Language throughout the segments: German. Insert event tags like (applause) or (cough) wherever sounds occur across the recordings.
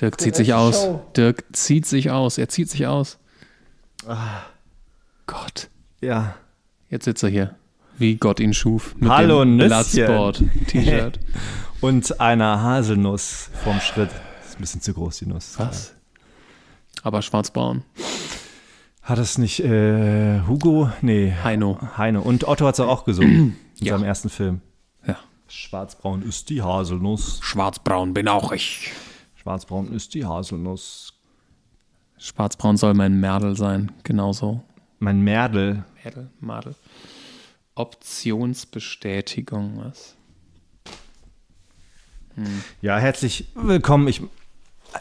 Dirk zieht sich aus. Show. Dirk zieht sich aus. Er zieht sich aus. Ah. Gott. Ja. Jetzt sitzt er hier. Wie Gott ihn schuf. Mit Hallo, dem t shirt Und einer Haselnuss vom Schritt. Ist ein bisschen zu groß, die Nuss. Was? Aber schwarzbraun. Hat es nicht äh, Hugo? Nee. Heino. Heino. Und Otto hat es auch gesungen. (clears throat) in ja. seinem ersten Film. Ja. Schwarzbraun ist die Haselnuss. Schwarzbraun bin auch ich. Schwarzbraun ist die Haselnuss. Schwarzbraun soll mein Merdel sein, genauso. Mein Merdel. Merdel, Merdel. Optionsbestätigung, was? Hm. Ja, herzlich willkommen. Ich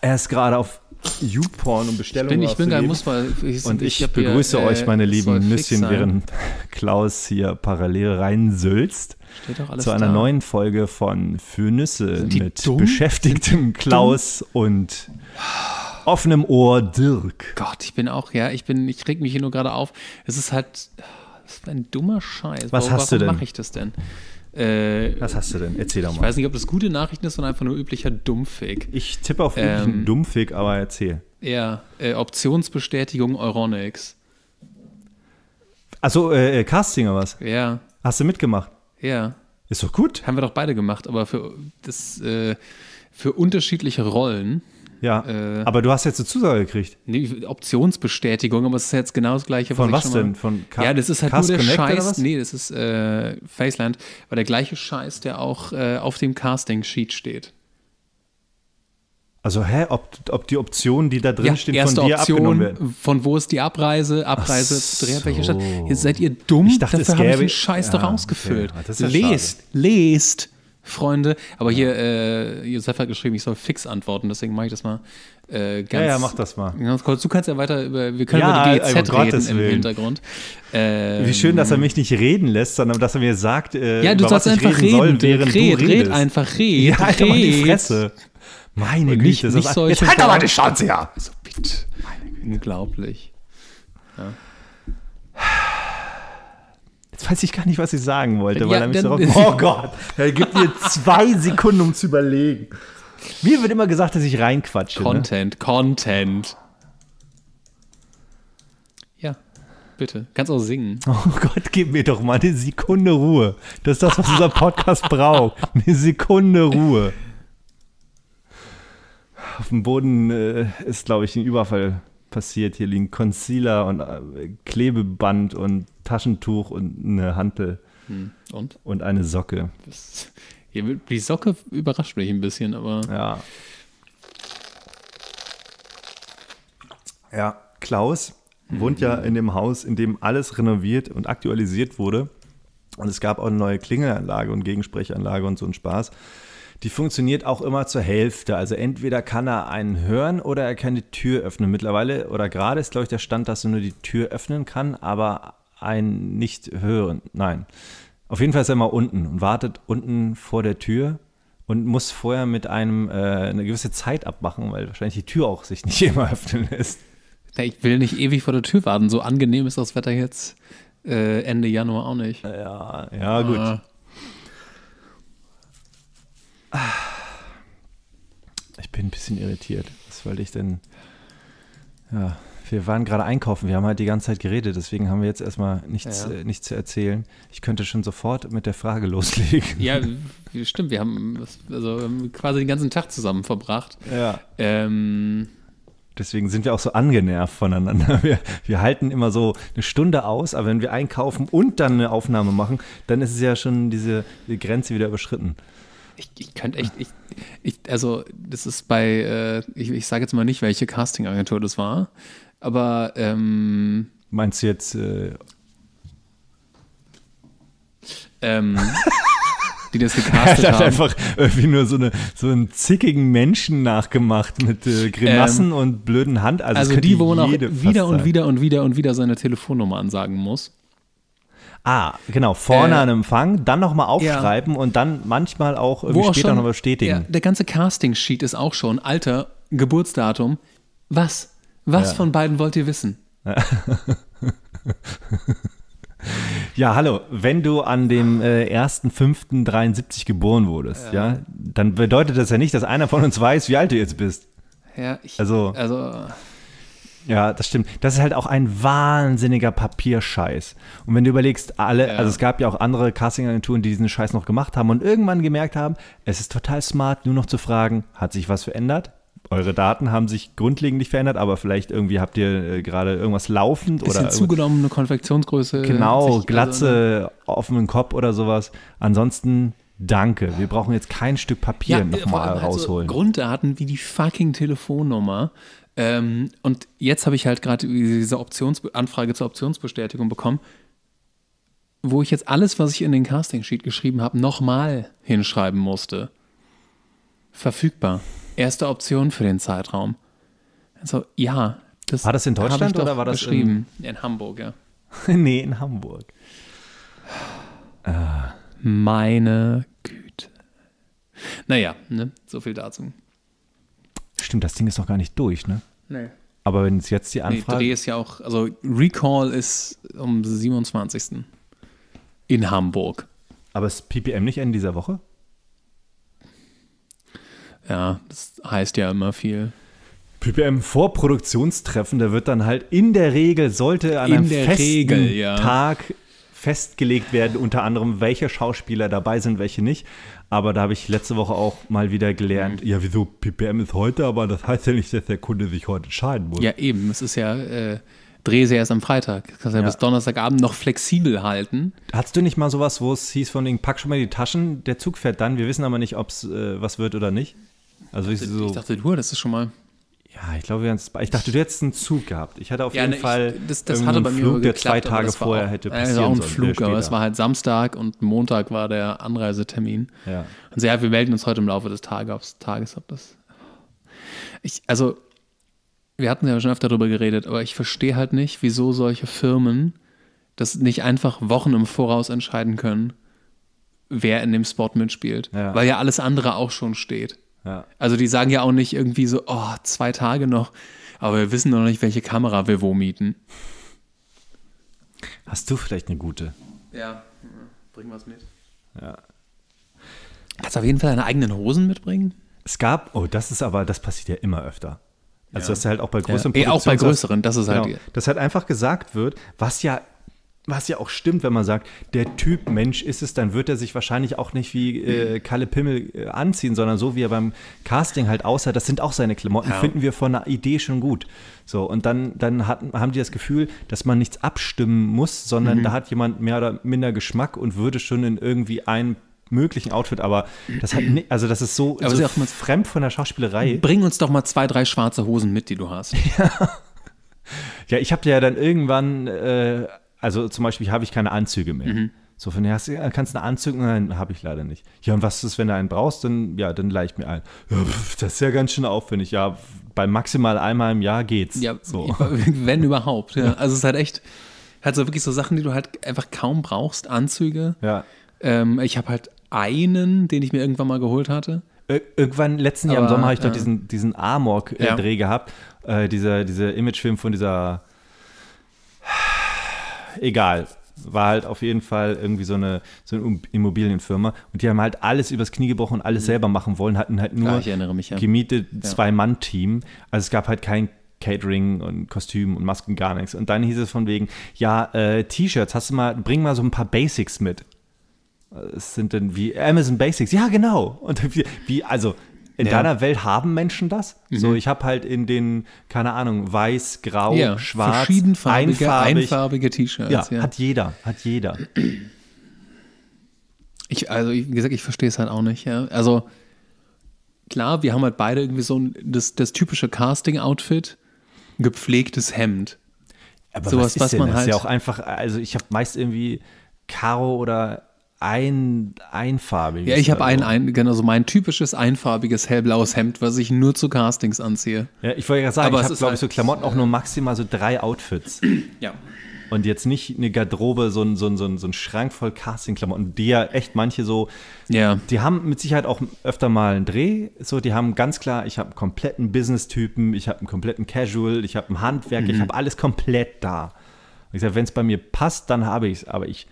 ist gerade auf YouPorn und Bestellungen. Ich bin, ich bin kein Musper. Ich, und ich, ich begrüße hier, äh, euch, meine äh, lieben Nüsschen, während (laughs) Klaus hier parallel reinsülzt. Zu einer da. neuen Folge von Für Nüsse mit dumm? beschäftigtem Klaus dumm? und offenem Ohr Dirk. Gott, ich bin auch, ja, ich bin, ich reg mich hier nur gerade auf. Es ist halt, es ist ein dummer Scheiß. Was Warum, hast du denn? mache ich das denn? Äh, Was hast du denn? Erzähl doch mal. Ich weiß nicht, ob das gute Nachrichten ist, sondern einfach nur üblicher Dummfick. Ich tippe auf üblichen ähm, Dummfick, aber erzähl. Ja, äh, Optionsbestätigung Euronics. Achso, äh, äh, Casting oder was? Ja. Hast du mitgemacht? Ja. Ist doch gut. Haben wir doch beide gemacht, aber für, das, äh, für unterschiedliche Rollen. Ja. Äh, aber du hast jetzt eine Zusage gekriegt. Nee, Optionsbestätigung, aber es ist jetzt genau das gleiche. Von was, was denn? Von Ka Ja, das ist halt Cast nur der Connect Scheiß. Nee, das ist äh, Faceland, war der gleiche Scheiß, der auch äh, auf dem Casting-Sheet steht. Also, hä, ob, ob die Optionen, die da drin ja, stehen, erste von dir Option, abgenommen werden? Von wo ist die Abreise? Abreise, so. Dreherfläche statt. Jetzt seid ihr dumm, ich dachte, dafür habe ich den Scheiß ja, da rausgefüllt. Ah, ja, lest, schade. lest. Freunde. Aber hier, äh, Josef hat geschrieben, ich soll fix antworten, deswegen mache ich das mal äh, ganz. Ja, ja, mach das mal. Ganz kurz. Du kannst ja weiter über, wir können ja, über die GEZ um reden im Willen. Hintergrund. Ähm, Wie schön, dass er ähm, mich nicht reden lässt, sondern dass er mir sagt, äh, ja, du über was ich einfach reden, reden soll, während red, du redest. Red einfach, red. Ja, halt red. die Fresse. Meine Güte, nicht, das nicht ist jetzt halt doch mal die Schnauze ja. So, bitte. Unglaublich. Ja. Jetzt weiß ich gar nicht, was ich sagen wollte, ja, weil er mich darauf. Oh Gott, er gibt mir zwei (laughs) Sekunden, um zu überlegen. Mir wird immer gesagt, dass ich reinquatsche. Ne? Content, ne? Content. Ja, bitte. Kannst auch singen. (laughs) Oh Gott, gib mir doch mal eine Sekunde Ruhe. Das ist das, was unser Podcast (laughs) braucht. Eine Sekunde Ruhe. Auf dem Boden äh, ist, glaube ich, ein Überfall passiert. Hier liegen Concealer und äh, Klebeband und Taschentuch und eine Hantel. Hm. Und? Und eine Socke. die Socke überrascht mich ein bisschen, aber. Ja. Ja, Klaus mhm. wohnt ja mhm. in dem Haus, in dem alles renoviert und aktualisiert wurde. Und es gab auch eine neue Klingelanlage und Gegensprechanlage und so ein Spaß. Die funktioniert auch immer zur Hälfte. Also entweder kann er einen hören oder er kann die Tür öffnen. Mittlerweile oder gerade ist, glaube ich, der Stand, dass er nur die Tür öffnen kann, aber einen nicht hören. Nein. Auf jeden Fall ist er mal unten und wartet unten vor der Tür und muss vorher mit einem äh, eine gewisse Zeit abmachen, weil wahrscheinlich die Tür auch sich nicht (laughs) immer öffnen lässt. Ich will nicht ewig vor der Tür warten. So angenehm ist das Wetter jetzt äh, Ende Januar auch nicht. Ja, ja, gut. Ah. Ich bin ein bisschen irritiert. Was wollte ich denn? Ja. Wir waren gerade einkaufen, wir haben halt die ganze Zeit geredet, deswegen haben wir jetzt erstmal nichts, ja. äh, nichts zu erzählen. Ich könnte schon sofort mit der Frage (laughs) loslegen. Ja, stimmt, wir haben also quasi den ganzen Tag zusammen verbracht. Ja. Ähm, Deswegen sind wir auch so angenervt voneinander. (laughs) Wir, wir, halten immer so eine Stunde aus, aber wenn wir einkaufen und dann eine Aufnahme machen, dann ist es ja schon diese die Grenze wieder überschritten. Ich, ich könnte echt, ich, ich, also das ist bei, äh, ich, ich sage jetzt mal nicht, welche Casting-Agentur das war, aber ähm, meinst du jetzt? Äh, ähm, (laughs) die das gecastet er hat einfach irgendwie nur so, eine, so einen zickigen Menschen nachgemacht mit äh, Grimassen ähm, und blöden Hand. Also, also die, wo man auch wieder und wieder und wieder und wieder seine Telefonnummer ansagen muss. Ah, genau, vorne äh, an Empfang, dann nochmal aufschreiben ja. und dann manchmal auch irgendwie auch später nochmal bestätigen. Ja, der ganze Casting-Sheet ist auch schon Alter, Geburtsdatum, was? Was ja. von beiden wollt ihr wissen? Ja, hallo. Wenn du an dem äh, 1.5.73 geboren wurdest, ja. ja. dann bedeutet das ja nicht, dass einer von uns weiß, wie alt du jetzt bist. Ja, ich, also, also. Ja, das stimmt. Das ist halt auch ein wahnsinniger Papierscheiß. Und wenn du überlegst, alle, ja. also es gab ja auch andere Castingagenturen, die diesen Scheiß noch gemacht haben und irgendwann gemerkt haben, es ist total smart, nur noch zu fragen, hat sich was verändert? eure Daten haben sich grundlegend nicht verändert, aber vielleicht irgendwie habt ihr äh, gerade irgendwas laufend bisschen oder zugenommene Konfektionsgröße. Äh, genau, also, Glatze, also, ne? offenen Kopf oder sowas. Ansonsten danke. Wir brauchen jetzt kein Stück Papier ja, nochmal halt rausholen. So Grunddaten wie die fucking Telefonnummer. Ähm, und jetzt habe ich halt gerade diese Options Anfrage zur Optionsbestätigung bekommen, wo ich jetzt alles, was ich in den Casting Sheet geschrieben habe, nochmal hinschreiben musste. Verfügbar erste Option für den Zeitraum. Also ja, das war das in Deutschland oder war das beschrieben? In, in Hamburg, ja. (laughs) nee, in Hamburg. Ah. Meine Güte. Naja, ne? so viel dazu. Stimmt, das Ding ist noch gar nicht durch, ne? Nee. Aber wenn es jetzt die Anfrage. Nee, Dreh ist ja auch, also Recall ist am 27. in Hamburg. Aber ist PPM nicht Ende dieser Woche? Ja, das heißt ja immer viel. PPM Vorproduktionstreffen, da wird dann halt in der Regel, sollte an einem festen Regel, ja. Tag festgelegt werden, unter anderem, welche Schauspieler dabei sind, welche nicht. Aber da habe ich letzte Woche auch mal wieder gelernt, mhm. ja, wieso PPM ist heute, aber das heißt ja nicht, dass der Kunde sich heute entscheiden muss. Ja, eben, es ist ja. Äh Drehse erst am Freitag. Das kannst ja, ja, bis Donnerstagabend noch flexibel halten. Hattest du nicht mal sowas, wo es hieß von denen, pack schon mal die Taschen, der Zug fährt dann, wir wissen aber nicht, ob es äh, was wird oder nicht? Also ich, dachte, so, ich dachte, du hattest es schon mal. Ja, ich glaube, wir haben ich dachte, du hättest einen Zug gehabt. Ich hatte auf ja, jeden ne, Fall ich, das, das hatte bei Flug, mir der zwei Tage vorher auch, hätte passieren sollen. Ja, auch ein Flug, aber es war halt Samstag und Montag war der Anreisetermin. Ja. Und so, ja, wir melden uns heute im Laufe des Tages, Tages ob das. Ich, also, wir hatten ja schon öfter darüber geredet, aber ich verstehe halt nicht, wieso solche Firmen das nicht einfach Wochen im Voraus entscheiden können, wer in dem Spot mitspielt. Ja. Weil ja alles andere auch schon steht. Ja. Also die sagen ja auch nicht irgendwie so, oh, zwei Tage noch, aber wir wissen noch nicht, welche Kamera wir wo mieten. Hast du vielleicht eine gute? Ja, bringen wir es mit. Ja. Kannst auf jeden Fall deine eigenen Hosen mitbringen? Es gab, oh, das ist aber, das passiert ja immer öfter. Also, ja. dass halt auch bei größeren ja. Eh, auch bei größeren, das ist halt. Genau, dass halt einfach gesagt wird, was ja was ja auch stimmt, wenn man sagt, der Typ Mensch ist es, dann wird er sich wahrscheinlich auch nicht wie äh, hm. Kalle Pimmel äh, anziehen, sondern so wie er beim Casting halt aussah. Das sind auch seine Klamotten, ja. finden wir von der Idee schon gut. So, und dann, dann hat, haben die das Gefühl, dass man nichts abstimmen muss, sondern mhm. da hat jemand mehr oder minder Geschmack und würde schon in irgendwie einem möglichen Outfit, aber das hat nicht, also das ist so, aber so ist fremd von der Schauspielerei. Bring uns doch mal zwei, drei schwarze Hosen mit, die du hast. Ja. (laughs) Ja, ich habe ja dann irgendwann äh, also zum Beispiel habe ich keine Anzüge mehr. Mhm. So von, ja, äh, kannst du einen Anzug? Nein, habe ich leider nicht. Ja, und was ist, wenn du einen brauchst? Dann, ja, dann leih ich mir einen. Ja, das ist ja ganz schön aufwendig. Ja, bei maximal einmal im Jahr geht's. Ja, so. (laughs) wenn überhaupt. Ja. Also es ist halt echt, halt so wirklich so Sachen, die du halt einfach kaum brauchst, Anzüge. Ja. Ähm, ich habe halt einen, den ich mir irgendwann mal geholt hatte. irgendwann, letzten Jahr im Sommer, habe ich äh, doch diesen, diesen Amok-Dreh äh, ja. gehabt. Äh, dieser, dieser Imagefilm von dieser egal. War halt auf jeden Fall irgendwie so eine, so eine Immobilienfirma. Und die haben halt alles übers Knie gebrochen und alles mhm. selber machen wollen, hatten halt nur ah, mich, ja. gemietet ja. Zwei-Mann-Team. Also es gab halt kein Catering und Kostüm und Masken, gar nichts. Und dann hieß es von wegen, ja, äh, T-Shirts, hast du mal, bring mal so ein paar Basics mit. Äh, es sind dann wie Amazon Basics, ja genau. Und (laughs) wie, wie also in ja. deiner Welt haben Menschen das? Mhm. So, ich habe halt in den, keine Ahnung, weiß, grau, ja, schwarz, verschiedenfarbige, einfarbig, einfarbige T-Shirts. Ja, ja, hat jeder, hat jeder. Ich, also, wie gesagt, ich verstehe es halt auch nicht. Ja. Also, klar, wir haben halt beide irgendwie so ein, das, das typische Casting-Outfit, gepflegtes Hemd. Aber Sowas, was, ist was man das halt. ist ja halt auch einfach, also ich habe meist irgendwie Karo oder ein, einfarbig. Ja, ich habe ein, ein, genau, so mein typisches einfarbiges hellblaues Hemd, was ich nur zu Castings anziehe. Ja, ich wollte ja sagen, Aber ich habe, glaube ich, so halt Klamotten auch äh, nur maximal so drei Outfits. (clears throat) Ja. Und jetzt nicht eine Garderobe, so ein, so ein, so ein, so ein Schrank voll Casting-Klamotten, die ja echt manche so, ja. die haben mit Sicherheit auch öfter mal einen Dreh, so, die haben ganz klar, ich habe einen kompletten Business-Typen, ich habe einen kompletten Casual, ich habe ein Handwerk, mhm. ich habe alles komplett da. Und ich sage, wenn es bei mir passt, dann habe ich es, aber ich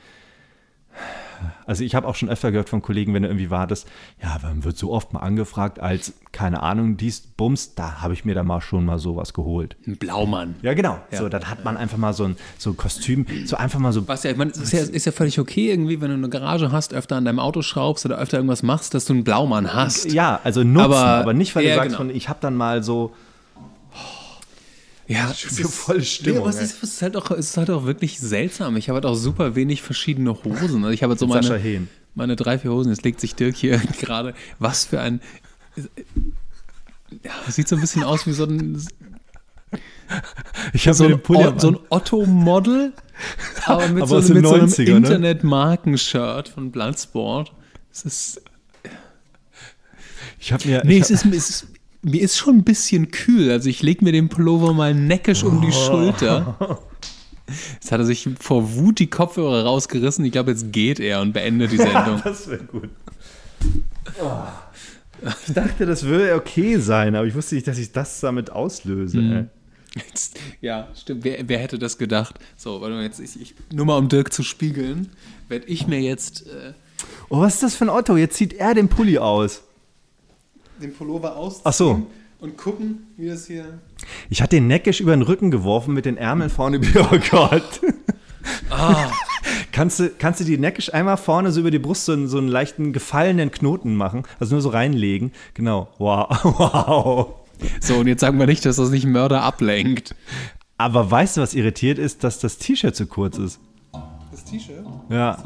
also ich habe auch schon öfter gehört von Kollegen, wenn du irgendwie wartest, ja, man wird so oft mal angefragt als, keine Ahnung, dies, Bums, da habe ich mir dann mal schon mal sowas geholt. Ein Blaumann. Ja, genau. Ja. So, dann hat man einfach mal so ein, so ein Kostüm, so einfach mal so. Was ja, ich meine, ist ja, ist ja völlig okay irgendwie, wenn du eine Garage hast, öfter an deinem Auto schraubst oder öfter irgendwas machst, dass du einen Blaumann hast. Ja, also nutzen, aber, aber nicht, weil du sagst, genau. von, ich habe dann mal so ja, für volle Stimmung. Nee, aber es ist, es, ist halt auch, es ist halt auch wirklich seltsam. Ich habe halt auch super wenig verschiedene Hosen. Also ich habe halt so meine, Hehn. meine drei, vier Hosen. Jetzt legt sich Dirk hier (laughs) gerade. Was für ein. Ja, sieht so ein bisschen aus wie so ein. Ich habe so, ein, o, so ein Otto-Model, (laughs) aber mit aber so, mit 90er, so einem ne? Internet-Markenshirt von Bloodsport. Es ist. Ich habe mir. Nee, es, ist, es, ist, mir ist schon ein bisschen kühl. Also ich lege mir den Pullover mal neckisch um die oh. Schulter. (laughs) Jetzt hat er sich vor Wut die Kopfhörer rausgerissen. Ich glaube, jetzt geht er und beendet die Sendung. das wäre gut. Oh. Ich dachte, das würde okay sein, aber ich wusste nicht, dass ich das damit auslöse. Mhm. Jetzt, ja, stimmt. Wer, wer, hätte das gedacht? So, warte mal, jetzt, ich, ich, nur mal um Dirk zu spiegeln, werde ich mir jetzt. Äh oh, was ist das für ein Otto? Jetzt zieht er den Pulli aus den Pullover ausziehen Ach so. und gucken, wie das hier. Ich hatte den neckisch über den Rücken geworfen mit den Ärmeln vorne Oh (laughs) Gott. Ah. kannst, du, kannst du die neckisch einmal vorne so über die Brust so einen, so einen leichten gefallenen Knoten machen? Also nur so reinlegen. Genau. Wow. (laughs) wow. So, und jetzt sagen wir nicht, dass das nicht Mörder ablenkt. Aber weißt du, was irritiert ist, dass das T-Shirt zu kurz ist? T-Shirt? Ja.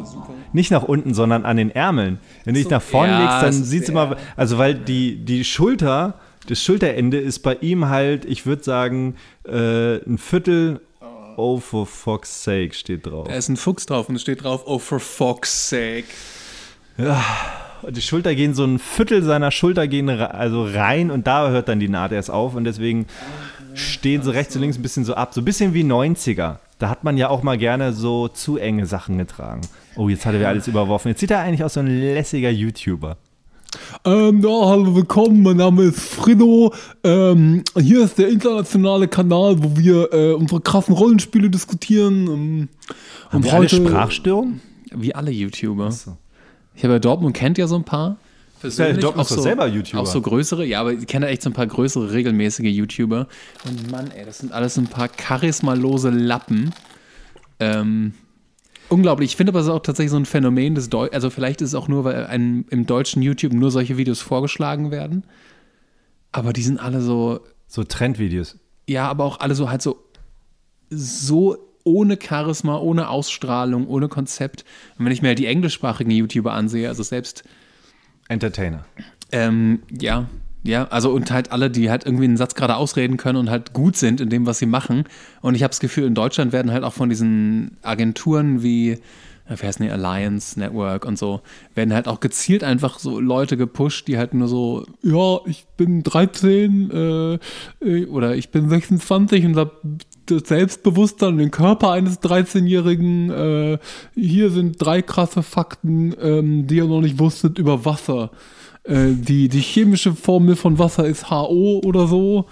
Nicht nach unten, sondern an den Ärmeln. Wenn du dich so, nach vorne ja, legst, dann sieht es immer. Also, weil die, die Schulter, das Schulterende ist bei ihm halt, ich würde sagen, äh, ein Viertel ah. Oh for fuck's sake steht drauf. Da ist ein Fuchs drauf und es steht drauf Oh for fuck's sake. Ja, die Schulter gehen so ein Viertel seiner Schulter gehen also rein und da hört dann die Naht erst auf und deswegen ah, stehen so rechts und links ein bisschen so ab, so ein bisschen wie 90er da hat man ja auch mal gerne so zu enge Sachen getragen. Oh, jetzt hat er alles überworfen. Jetzt sieht er eigentlich aus so ein lässiger YouTuber. Ähm, ja, hallo, willkommen, mein Name ist Frido. Ähm, hier ist der internationale Kanal, wo wir äh, unsere krassen Rollenspiele diskutieren. Ähm, Haben wir alle Sprachstörungen? Wie alle YouTuber. So. habe ja Dortmund kennt ja so ein paar persönlich. Ja, Doc auch so, selber YouTuber. Auch so größere, ja, aber ich kenne echt so ein paar größere, regelmäßige YouTuber. Und Mann, ey, das sind alles ein paar charismalose Lappen. Ähm, unglaublich. Ich finde aber es ist auch tatsächlich so ein Phänomen des Deu also vielleicht ist es auch nur, weil einem im deutschen YouTube nur solche Videos vorgeschlagen werden. Aber die sind alle so. So Trendvideos. Ja, aber auch alle so halt so so ohne Charisma, ohne Ausstrahlung, ohne Konzept. Und wenn ich mir halt die englischsprachigen YouTuber ansehe, also selbst Entertainer. Ähm, ja, ja, also und halt alle, die halt irgendwie einen Satz gerade ausreden können und halt gut sind in dem, was sie machen. Und ich habe das Gefühl, in Deutschland werden halt auch von diesen Agenturen wie, äh, wie heißt die, Alliance Network und so, werden halt auch gezielt einfach so Leute gepusht, die halt nur so, ja, ich bin 13 äh, äh, oder ich bin 26 und habe das Selbstbewusstsein und den Körper eines 13-Jährigen. Äh, hier sind drei krasse Fakten, ähm, die ihr noch nicht wusstet über Wasser. Äh, die, die chemische Formel von Wasser ist HO oder so.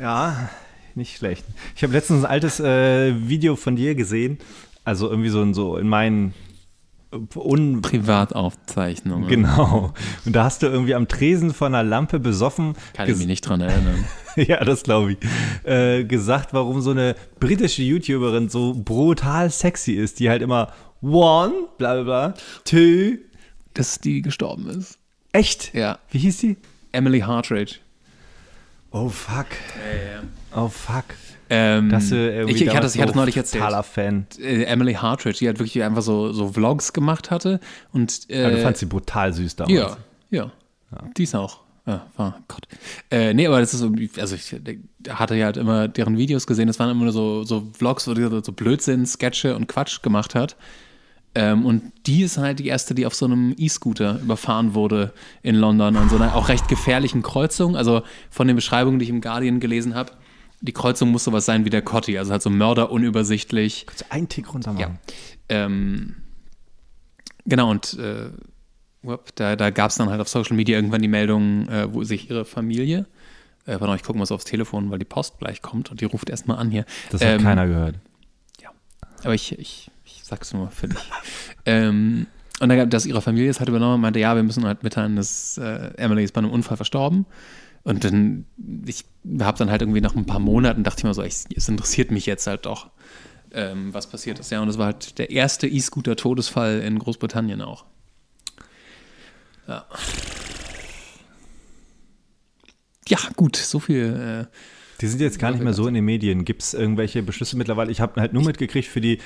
Ja, nicht schlecht. Ich habe letztens ein altes äh, Video von dir gesehen. Also irgendwie so in, so in meinen un Privataufzeichnungen. Genau. Und da hast du irgendwie am Tresen von einer Lampe besoffen. Kann ich mich nicht dran erinnern. (laughs) ja, das glaube ich. Äh, gesagt, warum so eine britische YouTuberin so brutal sexy ist, die halt immer one, bla bla bla, two. Dass die gestorben ist. Echt? Ja. Wie hieß die? Emily Hartridge. Oh fuck. Ja, ja. Oh fuck. Ähm, das, äh, ich, ich, hatte, ich hatte es neulich erzählt. Fan. Äh, Emily Hartridge, die halt wirklich einfach so, so Vlogs gemacht hatte. Und, äh, ja, du fandst sie brutal süß damals. Ja, ja. ja. Die ist auch. Ja, oh Gott. Äh, nee, aber das ist so, also ich hatte ja halt immer deren Videos gesehen, das waren immer nur so, so Vlogs, wo die so Blödsinn, Sketche und Quatsch gemacht hat. Ähm, und die ist halt die erste, die auf so einem E-Scooter überfahren wurde in London an so einer auch recht gefährlichen Kreuzung. Also von den Beschreibungen, die ich im Guardian gelesen habe, die Kreuzung muss sowas sein wie der Cotti, also halt so Mörder unübersichtlich. Kannst du einen Tick runter machen? Ja. Ähm, genau, und äh, da, da gab es dann halt auf Social Media irgendwann die Meldung, äh, wo sich ihre Familie, äh, warte mal, ich gucke mal so aufs Telefon, weil die Post gleich kommt und die ruft erstmal an hier. Das hat ähm, keiner gehört. Ja, aber ich, ich, ich sag's nur für dich. (laughs) ähm, und dann gab dass ihre Familie es halt übernommen und meinte, ja, wir müssen halt mitteilen, dass äh, Emily ist bei einem Unfall verstorben. Und dann, ich habe dann halt irgendwie nach ein paar Monaten dachte ich mir so, ich, es interessiert mich jetzt halt doch, ähm, was passiert ist. Ja, und das war halt der erste E-Scooter-Todesfall in Großbritannien auch. Ja. Ja, gut, so viel. Äh, die sind jetzt gar nicht mehr so in den Medien. Gibt es irgendwelche Beschlüsse mittlerweile? Ich habe halt nur mitgekriegt für die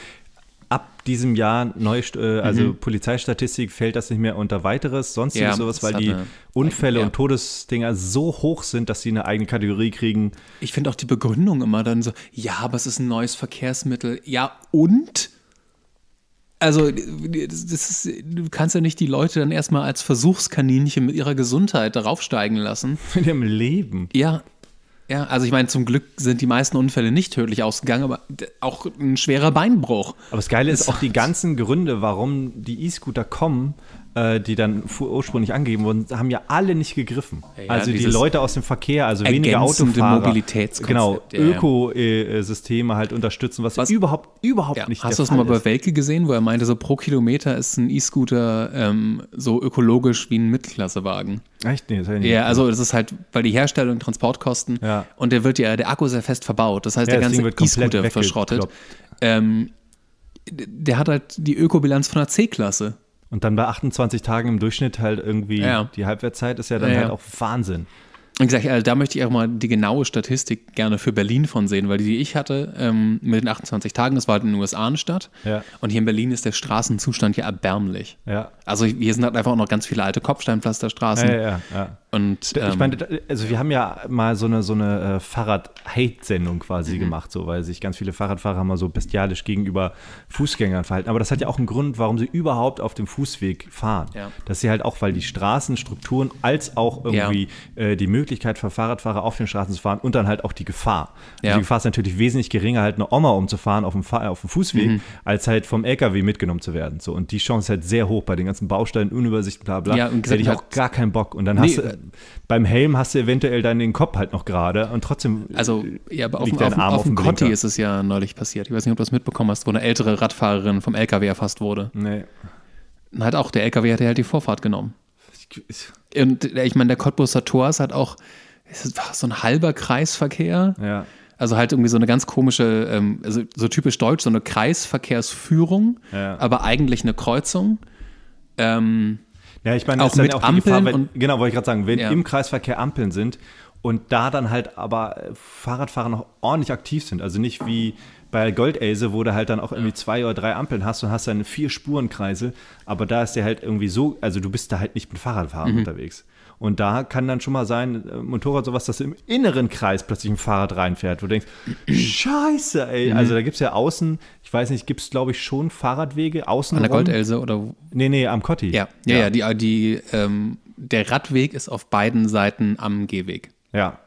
ab diesem Jahr neue, äh, also mhm. Polizeistatistik fällt das nicht mehr unter weiteres, sonstiges ja, sowas, weil die Unfälle ja. und Todesdinger so hoch sind, dass sie eine eigene Kategorie kriegen. Ich finde auch die Begründung immer dann so, ja, aber es ist ein neues Verkehrsmittel. Ja, und? Also, ist, du kannst ja nicht die Leute dann erstmal als Versuchskaninchen mit ihrer Gesundheit draufsteigen lassen. (laughs) Mit ihrem Leben. Ja, ja, also ich meine, zum Glück sind die meisten Unfälle nicht tödlich ausgegangen, aber auch ein schwerer Beinbruch. Aber das Geile ist auch die ganzen Gründe, warum die E-Scooter kommen, äh, die dann ursprünglich angegeben wurden, haben ja alle nicht gegriffen. Ja, also die Leute aus dem Verkehr, also weniger Autofahrer. genau, Ökosysteme halt unterstützen, was, was überhaupt, überhaupt ja, nicht Hast du das mal bei Welke gesehen, wo er meinte, so pro Kilometer ist ein E-Scooter ähm, so ökologisch wie ein Mittelklassewagen. Echt? Nee, das ja, ja, also das ist halt, weil die Herstellung, Transportkosten ja. und der wird ja, der Akku ist ja fest verbaut. Das heißt, ja, der ganze E-Scooter verschrottet. Ähm, der hat halt die Ökobilanz von einer C-Klasse. Und dann bei 28 Tagen im Durchschnitt halt irgendwie ja. die Halbwertszeit ist ja dann ja, halt auch Wahnsinn. Wie gesagt, äh, da möchte ich auch mal die genaue Statistik gerne für Berlin von sehen, weil die, die ich hatte ähm, mit den 28 Tagen, das war halt in den USA eine Stadt. Ja. Und hier in Berlin ist der Straßenzustand ja erbärmlich. Ja. Also hier sind halt einfach auch noch ganz viele alte Kopfsteinpflasterstraßen. Ja, und, ähm, ich meine, also wir haben ja mal so eine, so eine äh, Fahrrad-Hate-Sendung quasi mhm. gemacht, so, weil sich ganz viele Fahrradfahrer mal so bestialisch gegenüber Fußgängern verhalten. Aber das hat ja auch einen Grund, warum sie überhaupt auf dem Fußweg fahren. Dass sie halt auch, weil die Straßenstrukturen als auch irgendwie äh, die Möglichkeiten Möglichkeit für Fahrradfahrer auf den Straßen zu fahren und dann halt auch die Gefahr. Also ja. die Gefahr ist natürlich wesentlich geringer, halt eine Oma umzufahren auf dem, Fahr auf dem Fußweg, mhm. als halt vom LKW mitgenommen zu werden. So, und die Chance ist halt sehr hoch bei den ganzen Bausteinen, Unübersicht, bla bla. Ja, und gesagt, hätte ich auch gar keinen Bock. Und dann nee, hast du, äh, beim Helm hast du eventuell dann den Kopf halt noch gerade und trotzdem. Also, ja, aber auf, auf, Arm auf, auf dem Kotti ist es ja neulich passiert. Ich weiß nicht, ob du das mitbekommen hast, wo eine ältere Radfahrerin vom LKW erfasst wurde. Nee. Und halt auch, der LKW hatte halt die Vorfahrt genommen. Und äh, ich meine, der Cottbuser Tor ist halt auch so ein halber Kreisverkehr. Ja. Also halt irgendwie so eine ganz komische, ähm, also so typisch deutsch, so eine Kreisverkehrsführung, ja. aber eigentlich eine Kreuzung. Ähm, ja, ich meine, das auch mit auch Ampeln. Gefahr, weil, und, genau, wollte ich gerade sagen, wenn ja. im Kreisverkehr Ampeln sind und da dann halt aber Fahrradfahrer noch ordentlich aktiv sind, also nicht wie bei Goldelse, wo du halt dann auch irgendwie zwei oder drei Ampeln hast und hast dann vier Spurenkreise, aber da ist der halt irgendwie so, also du bist da halt nicht mit Fahrradfahren mhm. unterwegs. Und da kann dann schon mal sein, äh, Motorrad sowas, dass im inneren Kreis plötzlich ein Fahrrad reinfährt, wo du denkst, (clears throat) scheiße, ey. Mhm. Also da gibt es ja außen, ich weiß nicht, gibt es glaube ich schon Fahrradwege außen. An der Goldelse oder? Nee, nee, am Kotti. Ja, ja, ja, ja die, äh, die ähm, der Radweg ist auf beiden Seiten am Gehweg. Ja,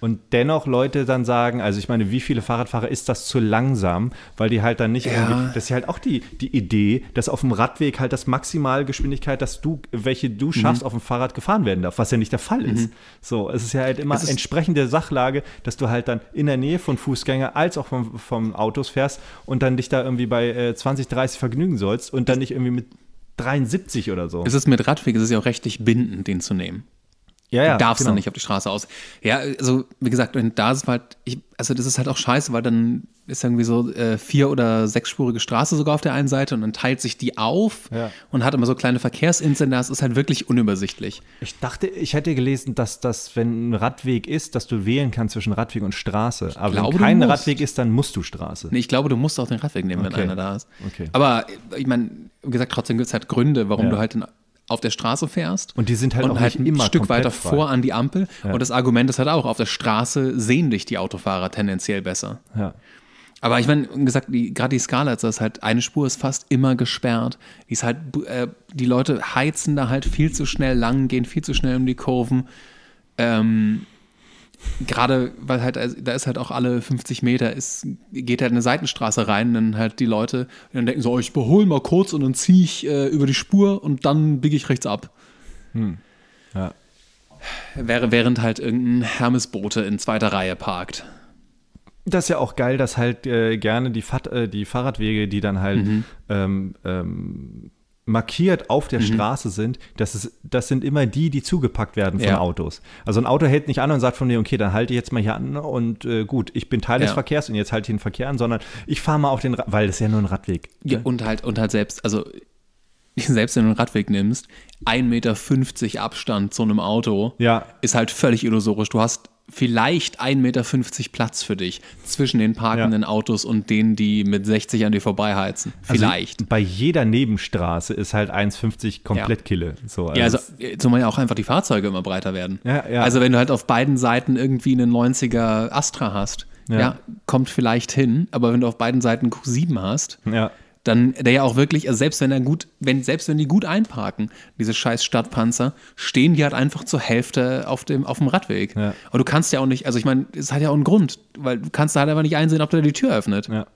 und dennoch Leute dann sagen, also ich meine, wie viele Fahrradfahrer ist das zu langsam, weil die halt dann nicht ja. irgendwie, das ist ja halt auch die, die Idee, dass auf dem Radweg halt das Maximalgeschwindigkeit, dass du, welche du mhm. schaffst, mhm. auf dem Fahrrad gefahren werden darf, was ja nicht der Fall ist. Mhm. So, es ist ja halt immer entsprechend der Sachlage, dass du halt dann in der Nähe von Fußgänger als auch von, von Autos fährst und dann dich da irgendwie bei äh, 20, 30 vergnügen sollst und dann nicht irgendwie mit 73 oder so. Es Ist mit Radweg, es ist ja auch rechtlich bindend, den zu nehmen. Ja, ja, du darfst genau. dann nicht auf die Straße aus. Ja, also wie gesagt, und da ist halt, ich, also das ist halt auch scheiße, weil dann ist irgendwie so äh, vier- oder sechsspurige Straße sogar auf der einen Seite und dann teilt sich die auf ja. und hat immer so kleine Verkehrsinseln. Das ist halt wirklich unübersichtlich. Ich dachte, ich hätte gelesen, dass das, wenn ein Radweg ist, dass du wählen kannst zwischen Radweg und Straße. Aber glaube, wenn kein Radweg ist, dann musst du Straße. Nee, ich glaube, du musst auch den Radweg nehmen, okay. wenn einer da ist. Okay. Aber äh, ich meine, wie gesagt, trotzdem gibt es halt Gründe, warum ja. du halt in auf der Straße fährst. Und die sind halt und auch halt ein Stück weiter frei. vor an die Ampel. Ja. Und das Argument ist halt auch, auf der Straße sehen dich die Autofahrer tendenziell besser. Ja. Aber ich meine, gesagt, gerade die Skala ist das halt, eine Spur ist fast immer gesperrt. Die ist halt, äh, die Leute heizen da halt viel zu schnell lang, gehen viel zu schnell um die Kurven. Ähm, gerade weil halt, also, da ist halt auch alle 50 Meter, ist, geht halt eine Seitenstraße rein, dann halt die Leute und dann denken so, oh, ich behole mal kurz und dann ziehe ich äh, über die Spur und dann biege ich rechts ab. Hm. Ja. Wäre, während halt irgendein Hermesbote in zweiter Reihe parkt. Das ist ja auch geil, dass halt äh, gerne die, Fat, äh, die Fahrradwege, die dann halt mhm. ähm, ähm, markiert auf der mhm. Straße sind, das, ist, das sind immer die, die zugepackt werden von ja. Autos. Also ein Auto hält nicht an und sagt von mir, okay, dann halte ich jetzt mal hier an und äh, gut, ich bin Teil ja. des Verkehrs und jetzt halte ich den Verkehr an, sondern ich fahre mal auf den, Ra weil das ist ja nur ein Radweg. Ja, ne? und halt, und halt selbst, also (laughs) selbst wenn du einen Radweg nimmst, 1,50 Meter Abstand zu einem Auto ja. ist halt völlig illusorisch. Du hast vielleicht 1,50 Meter Platz für dich zwischen den parkenden ja. Autos und denen, die mit 60 an dir vorbeiheizen. Also vielleicht. Also bei jeder Nebenstraße ist halt 1,50 komplett ja. Kille. So, also ja, also, also äh, zumal ja auch einfach die Fahrzeuge immer breiter werden. Ja, ja. Also wenn du halt auf beiden Seiten irgendwie einen 90er Astra hast, ja. kommt vielleicht hin, aber wenn du auf beiden Seiten Q7 hast, ja dann der ja auch wirklich, also selbst wenn er gut, wenn, selbst wenn die gut einparken, diese scheiß Stadtpanzer, stehen die halt einfach zur Hälfte auf dem, auf dem Radweg. Ja. Und du kannst ja auch nicht, also ich meine, es hat ja auch einen Grund, weil du kannst da halt einfach nicht einsehen, ob der die Tür öffnet. Ja.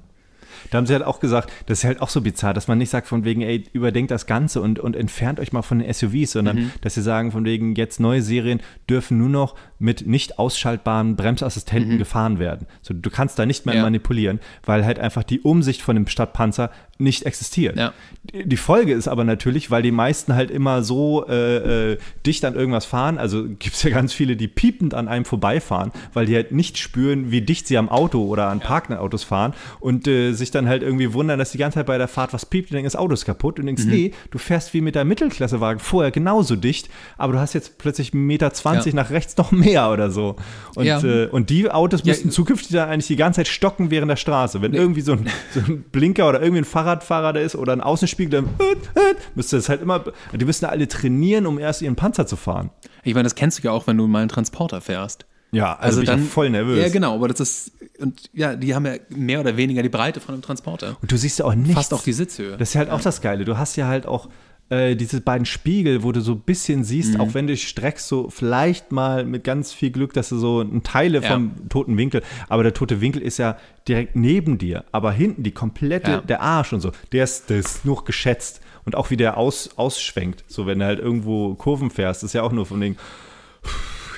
Da haben sie halt auch gesagt, das ist halt auch so bizarr, dass man nicht sagt von wegen, ey, überdenkt das Ganze und, und entfernt euch mal von den SUVs, sondern mhm. dass sie sagen von wegen, jetzt neue Serien dürfen nur noch mit nicht ausschaltbaren Bremsassistenten mhm. gefahren werden. So, du kannst da nicht mehr ja. manipulieren, weil halt einfach die Umsicht von dem Stadtpanzer nicht existieren. Ja. Die Folge ist aber natürlich, weil die meisten halt immer so äh, äh, dicht an irgendwas fahren, also gibt es ja ganz viele, die piepend an einem vorbeifahren, weil die halt nicht spüren, wie dicht sie am Auto oder an ja. parkenden Autos fahren und äh, sich dann halt irgendwie wundern, dass die ganze Zeit bei der Fahrt was piept und denken, das Auto ist kaputt und denkst, mhm. nee, du fährst wie mit deinem Mittelklassewagen vorher genauso dicht, aber du hast jetzt plötzlich 1,20 Meter ja. nach rechts noch mehr oder so. Und, ja. Äh, und die Autos müssten zukünftig dann eigentlich die ganze Zeit stocken während der Straße. Wenn nee. irgendwie so ein, so ein Blinker oder irgendwie ein Fahrrad Fahrradfahrer da ist oder ein Außenspiegel, dann äh, äh, müsste das halt immer, die müssen alle trainieren, um erst ihren Panzer zu fahren. Ich meine, das kennst du ja auch, wenn du mal einen Transporter fährst. Ja, also, also bin dann, ich voll nervös. Ja, genau, aber das ist, und ja, die haben ja mehr oder weniger die Breite von einem Transporter. Und du siehst ja auch nichts. Fast auch die Sitzhöhe. Das ist ja halt auch das Geile. Du hast ja halt auch, äh, diese beiden Spiegel, wo du so ein bisschen siehst, mhm. auch wenn du dich streckst, so vielleicht mal mit ganz viel Glück, dass du so Teile ja. vom toten Winkel, aber der tote Winkel ist ja direkt neben dir, aber hinten die komplette, ja. der Arsch und so, der ist, der ist nur geschätzt und auch wie der aus, ausschwenkt, so wenn du halt irgendwo Kurven fährst, ist ja auch nur von den,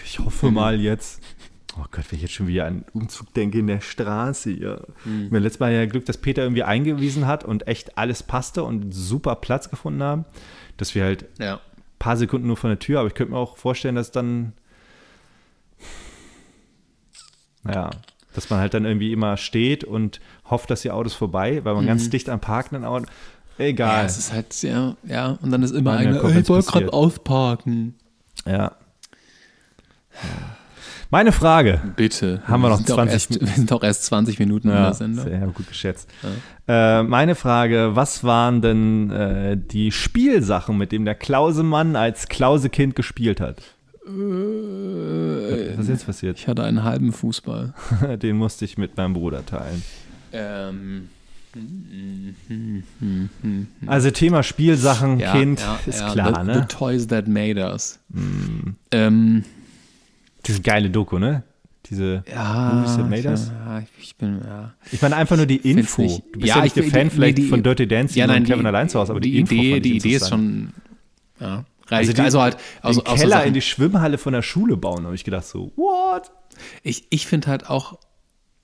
ich hoffe mhm. mal jetzt, Oh Gott, wenn ich jetzt schon wieder an Umzug denke in der Straße hier. Mhm. Wir letztes Mal ja Glück, dass Peter irgendwie eingewiesen hat und echt alles passte und super Platz gefunden haben, dass wir halt ja. ein paar Sekunden nur von der Tür, aber ich könnte mir auch vorstellen, dass dann, naja, dass man halt dann irgendwie immer steht und hofft, dass die Autos vorbei, weil man mhm. ganz dicht am Parken Auto. Egal. Ja, es ist halt sehr, ja, und dann ist immer eine. einer, ich wollte gerade ausparken. Ja. ja. Meine Frage. Bitte. Haben wir noch 20 Minuten? Wir sind doch erst 20 Minuten ja, in der Sendung. Sehr gut geschätzt. Ja. Äh, meine Frage: Was waren denn äh, die Spielsachen, mit denen der Klausemann als Klausekind gespielt hat? Äh, Was ist jetzt passiert? Ich hatte einen halben Fußball. (laughs) Den musste ich mit meinem Bruder teilen. Ähm. Also Thema Spielsachen, ja, Kind, ja, ist ja. klar, the, ne? The toys that made us. Mm. Ähm, diese geile Doku, ne? Diese ja, Movies That Made Us. Ja, ich bin, ja. Ich meine einfach nur die Info. Nicht, du bist ja, ja nicht der Fan die, vielleicht die, von Dirty Dancing ja, nein, und Kevin Allein zu Hause, aber die, die Info Idee, die Idee ist schon, ja. Also, die, also halt also den Keller in die Schwimmhalle von der Schule bauen, habe ich gedacht so, what? Ich, ich finde halt auch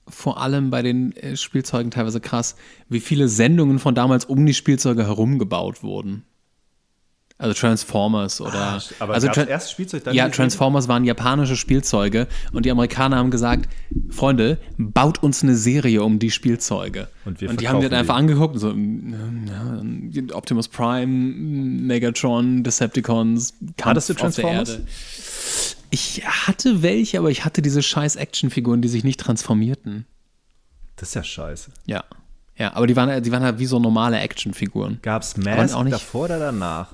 vor allem bei den äh, Spielzeugen teilweise krass, wie viele Sendungen von damals um die Spielzeuge herum gebaut wurden. Also Transformers oder. Ach, aber also Tra erst Spielzeug, dann Ja, Transformers waren japanische Spielzeuge und die Amerikaner haben gesagt: Freunde, baut uns eine Serie um die Spielzeuge. Und, wir und die haben die dann einfach angeguckt und so: mm, ja, Optimus Prime, Megatron, Decepticons, Kampf Hattest du Transformers? Ich hatte welche, aber ich hatte diese scheiß Actionfiguren, die sich nicht transformierten. Das ist ja scheiße. Ja. Ja, aber die waren, die waren halt wie so normale Actionfiguren. Gab es Mask davor oder danach?